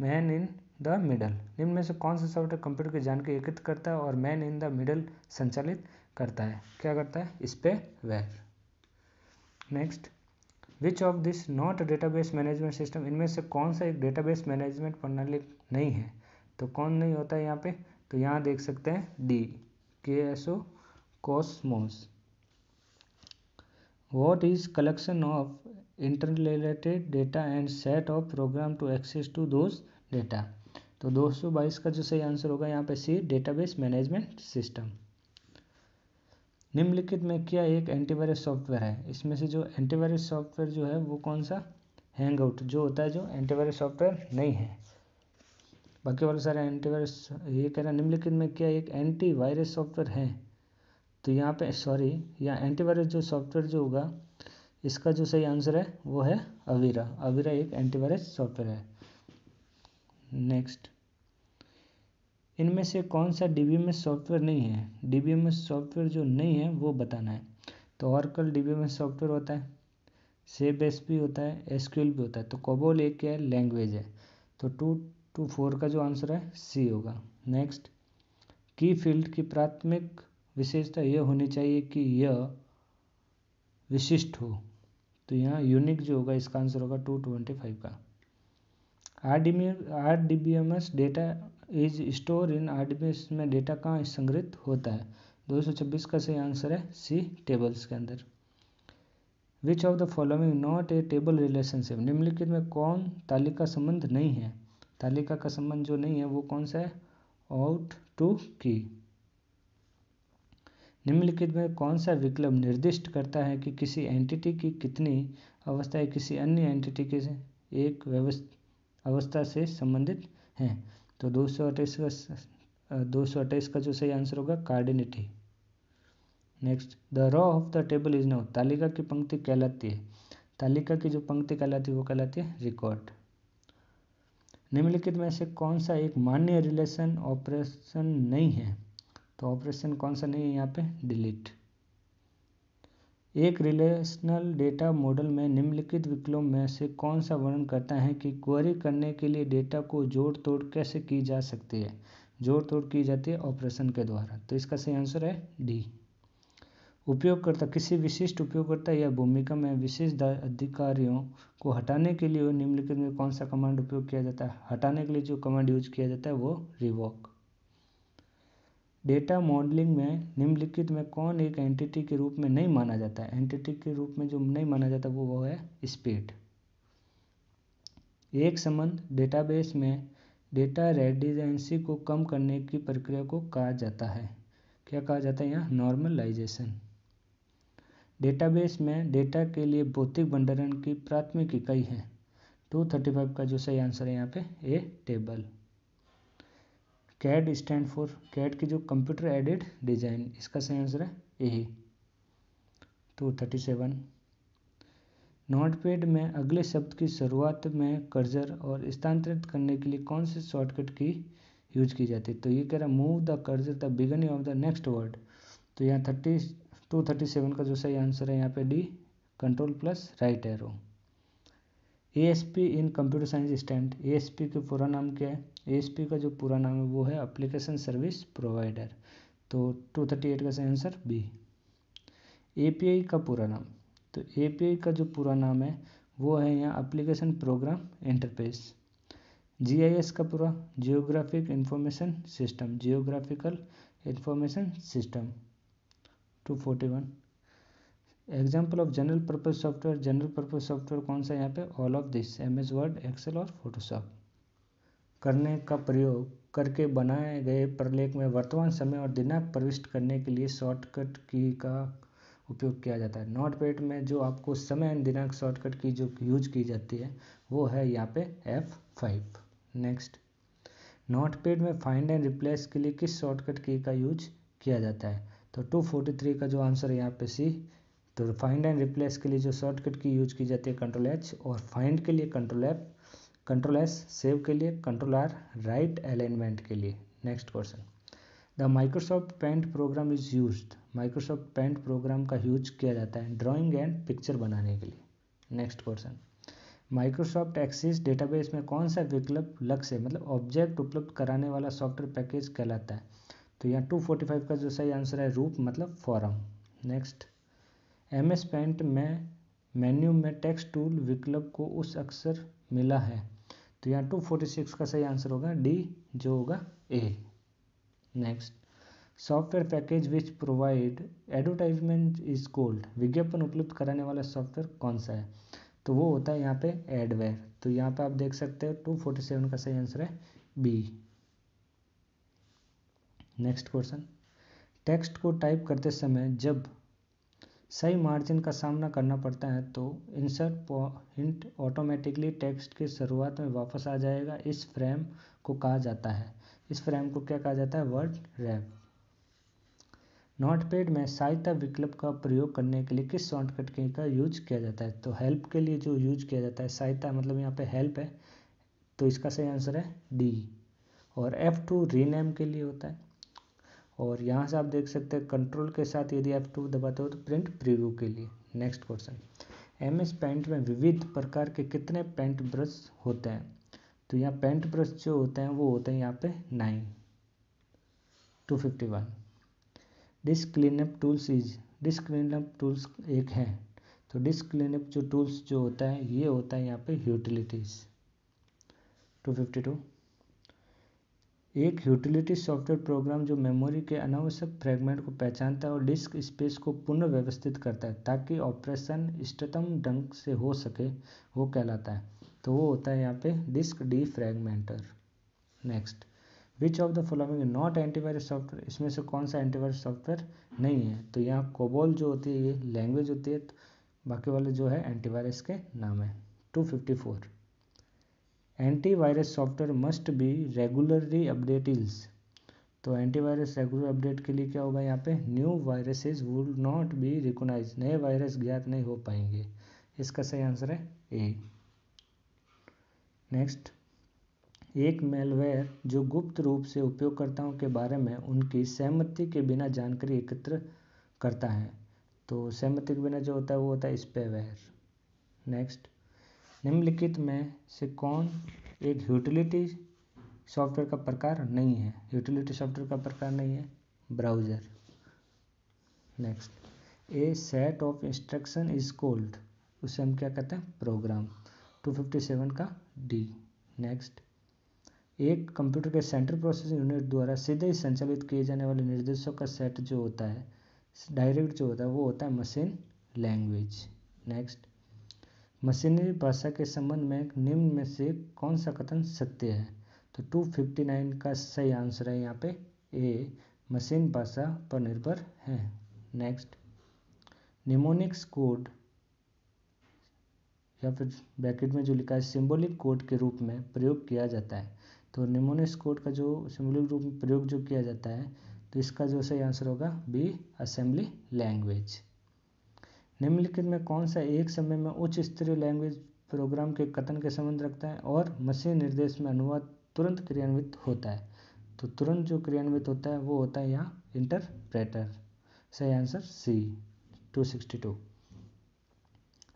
man in the middle निम्न में से कौन सा सॉफ्टवेयर कंप्यूटर की जानकारी एकत्र करता है और मैन इन द मिडल संचालित करता है क्या करता है इस पे ware next which of this not database management system इनमें से कौन सा एक डेटाबेस मैनेजमेंट प्रणाली नहीं है तो कौन नहीं होता है यहाँ पे तो यहाँ देख सकते हैं D K S O cosmos what is collection of interrelated data and set of program to access to those data तो दो सौ बाईस का जो सही आंसर होगा यहाँ पे सी डेटाबेस मैनेजमेंट सिस्टम निम्नलिखित में क्या एक एंटीवायरस सॉफ्टवेयर है इसमें से जो एंटीवायरस सॉफ्टवेयर जो है वो कौन सा हैंग आउट जो होता है जो एंटीवायरस सॉफ्टवेयर नहीं है बाकी वाले सारे एंटीवायरस ये कह रहा है निम्नलिखित में क्या एक एंटीवायरस सॉफ्टवेयर है तो यहाँ पे सॉरी यहाँ एंटीवायरस जो सॉफ्टवेयर जो होगा इसका जो सही आंसर है वो है अवीरा अवीरा एक एंटीवायरस सॉफ्टवेयर है नेक्स्ट इनमें से कौन सा डी एस सॉफ्टवेयर नहीं है डी एस सॉफ्टवेयर जो नहीं है वो बताना है तो और कल डी एस सॉफ्टवेयर होता है सेब एस भी होता है एस भी होता है तो कोबोल एक क्या है लैंग्वेज है तो टू टू फोर का जो आंसर है सी होगा नेक्स्ट की फील्ड की प्राथमिक विशेषता यह होनी चाहिए कि यह विशिष्ट हो तो यहाँ यूनिक जो होगा इसका आंसर होगा टू ट्वेंटी फाइव का R D R D B M S data is store in RDBS में डेटा कहाँ संग्रहित होता है 226 का सही आंसर है सी टेबल्स के अंदर which of the following not a table relationship निम्नलिखित में कौन तालिका संबंध नहीं है तालिका का संबंध जो नहीं है वो कौन सा है आउट टू की निम्नलिखित में कौन सा विकल्प निर्दिष्ट करता है कि किसी एंटिटी की कितनी अवस्थाएं किसी अन्य एंटिटी के एक व्यवस्था अवस्था से संबंधित हैं तो दो सौ अट्ठाईस का दो सौ अट्ठाईस का जो सही आंसर होगा cardinality next the row of the table is no तालिका की पंक्ति कहलाती है तालिका की जो पंक्ति कहलाती है वो कहलाती है रिकॉर्ड निम्नलिखित में से कौन सा एक मान्य रिलेशन ऑपरेशन नहीं है तो ऑपरेशन कौन सा नहीं है यहाँ पे डिलीट एक रिलेशनल डेटा मॉडल में निम्नलिखित विकल्पों में से कौन सा वर्णन करता है कि क्वेरी करने के लिए डेटा को जोड़ तोड़ कैसे की जा सकती है जोड़ तोड़ की जाती है ऑपरेशन के द्वारा तो इसका सही आंसर है डी उपयोगकर्ता किसी विशिष्ट उपयोगकर्ता या भूमिका में विशेष अधिकारियों को हटाने के लिए निम्नलिखित में कौन सा कमांड उपयोग किया जाता है हटाने के लिए जो कमांड यूज किया जाता है वो रिवॉक डेटा मॉडलिंग में निम्नलिखित में कौन एक एंटिटी के रूप में नहीं माना जाता है एंटिटी के रूप में जो नहीं माना जाता वो वो है स्पीड एक संबंध डेटाबेस में डेटा रेडिजेंसी को कम करने की प्रक्रिया को कहा जाता है क्या कहा जाता है यहाँ नॉर्मलाइजेशन डेटाबेस में डेटा के लिए भौतिक भंडारण की प्राथमिक इकाई है टू थर्टी फाइव का जो सही आंसर है यहाँ पे A table CAD stand for CAD की जो कंप्यूटर एडेड डिज़ाइन इसका सही आंसर है ए ही टू थर्टी सेवन नोटपैड में अगले शब्द की शुरुआत में कर्जर और स्थानांतरित करने के लिए कौन से शॉर्टकट की यूज की जाती है तो ये कह रहा move the cursor the beginning of the next word तो यहाँ थर्टी टू थर्टी सेवन का जो सही आंसर है यहाँ पे D control plus right arrow A in computer science stand A का पूरा नाम क्या है ए का जो पूरा नाम है वो है अप्लीकेशन सर्विस प्रोवाइडर तो 238 का सही आंसर बी ए का पूरा नाम तो ए का जो पूरा नाम है वो है यहाँ अप्लीकेशन प्रोग्राम इंटरफेस एस का पूरा geographic information system geographical information system two forty one example of general purpose software general purpose software कौन सा यहाँ पे all of this M S Word Excel और फोटोशॉप करने का प्रयोग करके बनाए गए प्रलेख में वर्तमान समय और दिनांक प्रविष्ट करने के लिए शॉर्टकट की का उपयोग किया जाता है नोटपैड में जो आपको समय एंड दिनांक शॉर्टकट की जो यूज की जाती है वो है यहाँ पे एफ फाइव नेक्स्ट नोटपैड में फाइंड एंड रिप्लेस के लिए किस शॉर्टकट की का यूज किया जाता है तो टू फोर्टी थ्री का जो आंसर है यहाँ पे सी तो फाइंड एंड रिप्लेस के लिए जो शॉर्टकट की यूज की जाती है कंट्रोल एच और फाइंड के लिए control F control S save के लिए कंट्रोल आर राइट अलाइनमेंट के लिए next question the Microsoft Paint program is use Microsoft Paint program का यूज किया जाता है ड्राइंग एंड पिक्चर बनाने के लिए next question Microsoft Access database में कौन सा विकल्प लक्ष्य मतलब ऑब्जेक्ट उपलब्ध कराने वाला सॉफ्टवेयर पैकेज कहलाता है तो यहाँ 245 का जो सही आंसर है रूप मतलब form next M S Paint में मेन्यू में टेक्स्ट टूल विकल्प को उस अक्सर मिला है तो यहाँ टू फोर्टी सिक्स का सही आंसर होगा डी जो होगा A next software package which provide advertisement is called विज्ञापन उपलब्ध कराने वाला सॉफ्टवेयर कौन सा है तो वो होता है यहाँ पे एडवेयर तो यहाँ पे आप देख सकते हो टू फोर्टी सेवन का सही आंसर है बी नेक्स्ट क्वेश्चन टेक्स्ट को टाइप करते समय जब सही मार्जिन का सामना करना पड़ता है तो इंसर्ट पॉइंट ऑटोमेटिकली टेक्स्ट की शुरुआत में वापस आ जाएगा इस फ्रेम को कहा जाता है इस फ्रेम को क्या कहा जाता है वर्ड रैप नोटपैड में सहायता विकल्प का प्रयोग करने के लिए किस शॉर्टकट की का यूज किया जाता है तो हेल्प के लिए जो यूज किया जाता है सहायता मतलब यहाँ पे हेल्प है तो इसका सही आंसर है डी और एफ टू रीनेम के लिए होता है और यहाँ से आप देख सकते हैं कंट्रोल के साथ यदि आप टू दबाते हो तो प्रिंट प्रीव्यू के लिए next question M S Paint में विविध प्रकार के कितने पेंट ब्रश होते हैं तो यहाँ पेंट ब्रश जो होते हैं वो होते हैं यहाँ पे nine two fifty one disk cleanup tools is disk cleanup tools एक है तो डिस्क क्लीनअप जो टूल्स जो होता है ये होता है यहाँ पे यूटिलिटीज़ टू फिफ्टी टू एक यूटिलिटी सॉफ्टवेयर प्रोग्राम जो मेमोरी के अनावश्यक फ्रेगमेंट को पहचानता है और डिस्क स्पेस को पुनः व्यवस्थित करता है ताकि ऑपरेशन इष्टतम ढंग से हो सके वो कहलाता है तो वो होता है यहाँ पे disk defragmenter next which of the following not antivirus software इसमें से कौन सा एंटीवायरस सॉफ्टवेयर नहीं है तो यहाँ कोबोल जो होती है ये लैंग्वेज होती है तो बाकी वाले जो है एंटीवायरस के नाम है two fifty four antivirus software must be regularly updated तो एंटीवायरस रेगुलर अपडेट के लिए क्या होगा यहाँ पे new viruses would not be recognise नए वायरस ज्ञात नहीं हो पाएंगे इसका सही आंसर है ए नेक्स्ट एक मेलवेयर जो गुप्त रूप से उपयोगकर्ताओं के बारे में उनकी सहमति के बिना जानकारी एकत्र करता है तो सहमति के बिना जो होता है वो होता है स्पेवेयर नेक्स्ट निम्नलिखित में से कौन एक यूटिलिटी सॉफ्टवेयर का प्रकार नहीं है यूटिलिटी सॉफ्टवेयर का प्रकार नहीं है browser next a set of instruction is called उसे हम क्या कहते हैं प्रोग्राम 257 का डी नेक्स्ट एक कंप्यूटर के सेंट्रल प्रोसेसिंग यूनिट द्वारा सीधे ही संचालित किए जाने वाले निर्देशों का सेट जो होता है डायरेक्ट जो होता है वो होता है मशीन लैंग्वेज नेक्स्ट मशीनरी भाषा के संबंध में निम्न में से कौन सा कथन सत्य है तो 259 का सही आंसर है यहाँ पे ए मशीन भाषा पर निर्भर है नेक्स्ट निमोनिक्स कोड या फिर ब्रैकेट में जो लिखा है सिंबॉलिक कोड के रूप में प्रयोग किया जाता है तो निमोनिक्स कोड का जो सिंबॉलिक रूप में प्रयोग जो किया जाता है तो इसका जो सही आंसर होगा बी असेंबली लैंग्वेज निम्नलिखित में कौन सा एक समय में उच्च स्तरीय लैंग्वेज प्रोग्राम के कथन के संबंध रखता है और मशीन निर्देश में अनुवाद तुरंत क्रियान्वित होता है तो तुरंत जो क्रियान्वित होता है वो होता है यहाँ इंटरप्रेटर सही आंसर सी 262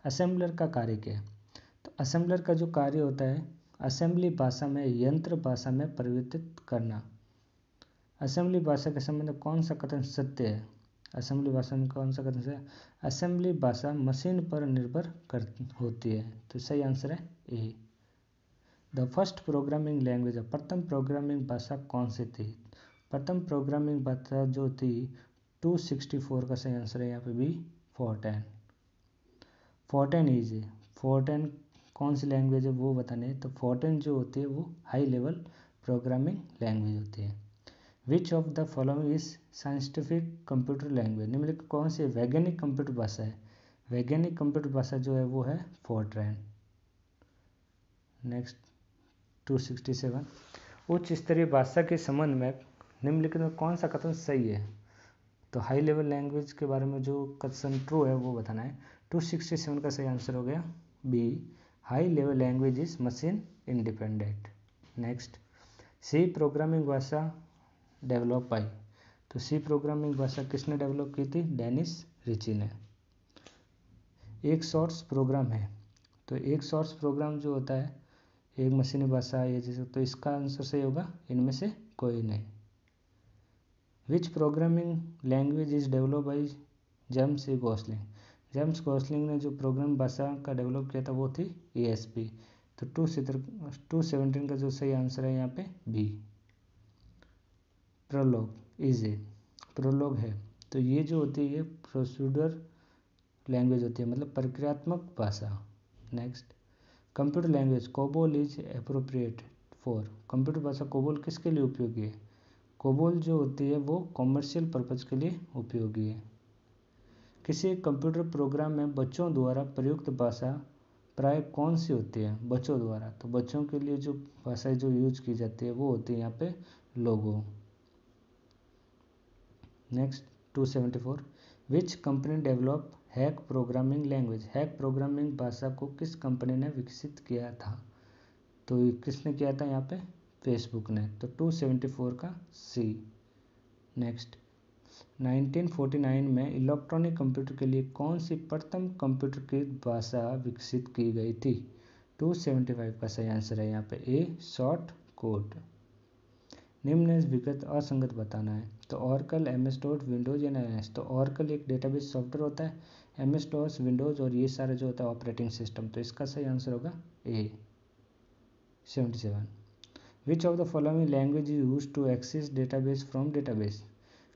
असेंबलर का कार्य क्या है तो असेंबलर का जो कार्य होता है असेंबली भाषा में यंत्र भाषा में परिवर्तित करना असेंबली भाषा के संबंध में कौन सा कथन सत्य है असेंबली भाषा में कौन सा कथन है असेंबली भाषा मशीन पर निर्भर कर होती है तो सही आंसर है A the first programming language प्रथम प्रोग्रामिंग भाषा कौन सी थी प्रथम प्रोग्रामिंग भाषा जो थी 264 का सही आंसर है यहाँ पे बी फोर्टेन फोर्टेन इज फोर्टेन कौन सी लैंग्वेज है वो बताने तो फोर्टेन जो होती है वो हाई लेवल प्रोग्रामिंग लैंग्वेज होती है which of the following is scientific computer language निम्नलिखित कौन सी वैज्ञानिक कंप्यूटर भाषा है वैज्ञानिक कंप्यूटर भाषा जो है वो है फोर्ट्रैन नेक्स्ट सेवन उच्च स्तरीय भाषा के संबंध में निम्नलिखित में कौन सा कथन सही है तो हाई लेवल लैंग्वेज के बारे में जो कथन ट्रू है वो बताना है टू सिक्सटी सेवन का सही आंसर हो गया B high level language is machine independent next C programming भाषा डेवलप आई तो सी प्रोग्रामिंग भाषा किसने डेवलप की थी डेनिस रिची ने एक सोर्स प्रोग्राम है तो एक सोर्स प्रोग्राम जो होता है एक मशीनी भाषा ये जैसे तो इसका आंसर सही होगा इनमें से कोई नहीं which programming language is develop by James E Gosling James Gosling ने जो प्रोग्राम भाषा का डेवलप किया था वो थी ए एस पी तो टू टू सेवनटीन का जो सही आंसर है यहाँ पे B Prolog is A Prolog है तो ये जो होती है प्रोसीडर लैंग्वेज होती है मतलब प्रक्रियात्मक भाषा next computer language COBOL is appropriate for computer भाषा कोबोल किसके लिए उपयोगी है कोबोल जो होती है वो कॉमर्शियल पर्पज़ के लिए उपयोगी है किसी कंप्यूटर प्रोग्राम में बच्चों द्वारा प्रयुक्त भाषा प्राय कौन सी होती है बच्चों द्वारा तो बच्चों के लिए जो भाषाएं जो यूज की जाती है वो होती है यहाँ पे लोगों next 274 which company develop Hack programming language Hack programming भाषा को किस कंपनी ने विकसित किया था तो किसने किया था यहाँ पे फेसबुक ने तो 274 का सी नेक्स्ट 1949 में इलेक्ट्रॉनिक कंप्यूटर के लिए कौन सी प्रथम कंप्यूटर की भाषा विकसित की गई थी 275 का सही आंसर है यहाँ पे ए शॉर्ट कोड निम्न विगत असंगत बताना है तो Oracle M S dot Windows N N तो ऑरकल एक डेटाबेस सॉफ्टवेयर होता है एम एस डॉस विंडोज़ और ये सारा जो होता है ऑपरेटिंग सिस्टम तो इसका सही आंसर होगा A seventy seven which of the following language is use to access database from database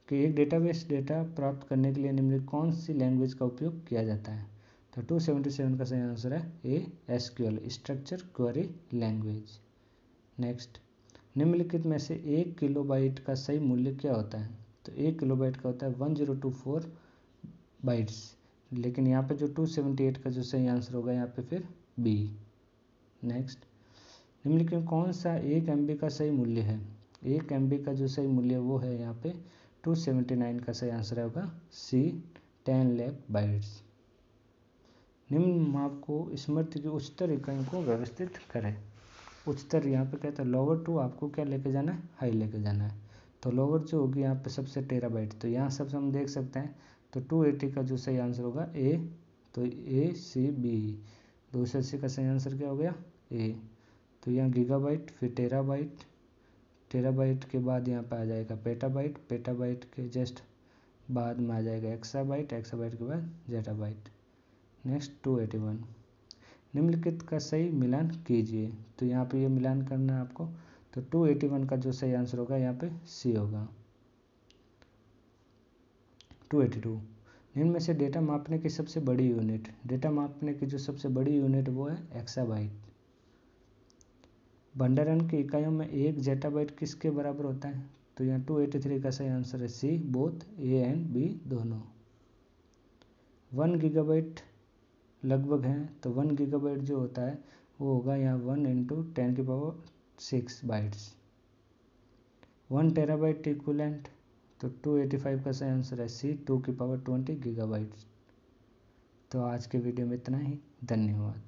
कि एक डेटाबेस डेटा प्राप्त करने के लिए निम्नलिखित कौन सी लैंग्वेज का उपयोग किया जाता है तो टू सेवेंटी सेवन का सही आंसर है A SQL structure query language next निम्नलिखित में से एक किलोबाइट का सही मूल्य क्या होता है तो एक किलोबाइट का होता है one zero two four bytes लेकिन यहाँ पे जो टू सेवेंटी एट का जो सही आंसर होगा यहाँ पे फिर बी नेक्स्ट निम्नलिखित कौन सा एक एम का सही मूल्य है एक एम का जो सही मूल्य वो है यहाँ पे टू सेवेंटी नाइन का सही आंसर होगा सी टेन लैख बाइट्स निम्न माप को स्मृति की उच्चतर इकाइयों को व्यवस्थित करें उच्चतर यहाँ पे कहता है लोअर टू आपको क्या लेके जाना है हाई लेके जाना है तो लोअर जो होगी यहाँ पे सबसे टेरा बाइट तो यहाँ सबसे हम देख सकते हैं तो टू एटी का जो सही आंसर होगा ए तो ए सी बी दो सौ सी का सही आंसर क्या हो गया ए तो यहाँ गीगा बाइट फिर टेरा बाइट टेरा बाइट के बाद यहाँ पे आ जाएगा पेटा बाइट पेटा बाइट के जस्ट बाद में आ जाएगा एक्सा बाइट एक्सा बाइट के बाद zettabyte next two eighty one निम्नलिखित का सही मिलान कीजिए तो यहाँ पे ये मिलान करना है आपको तो 281 का जो सही आंसर होगा यहाँ पे सी होगा 282 एटी टू इनमें से डेटा मापने की सबसे बड़ी यूनिट डेटा मापने की जो सबसे बड़ी यूनिट वो है एक्साबाइट भंडारण की इकाइयों में एक जेटाबाइट किसके बराबर होता है तो यहाँ 283 का सही आंसर है C both A and B दोनों वन गीगाबाइट लगभग हैं तो वन गीगाबाइट जो होता है वो होगा यहाँ वन इंटू टेन की power six bytes one terabyte equivalent तो टू एटी फाइव का सही आंसर है सी टू की पावर ट्वेंटी गीगाबाइट्स तो आज के वीडियो में इतना ही धन्यवाद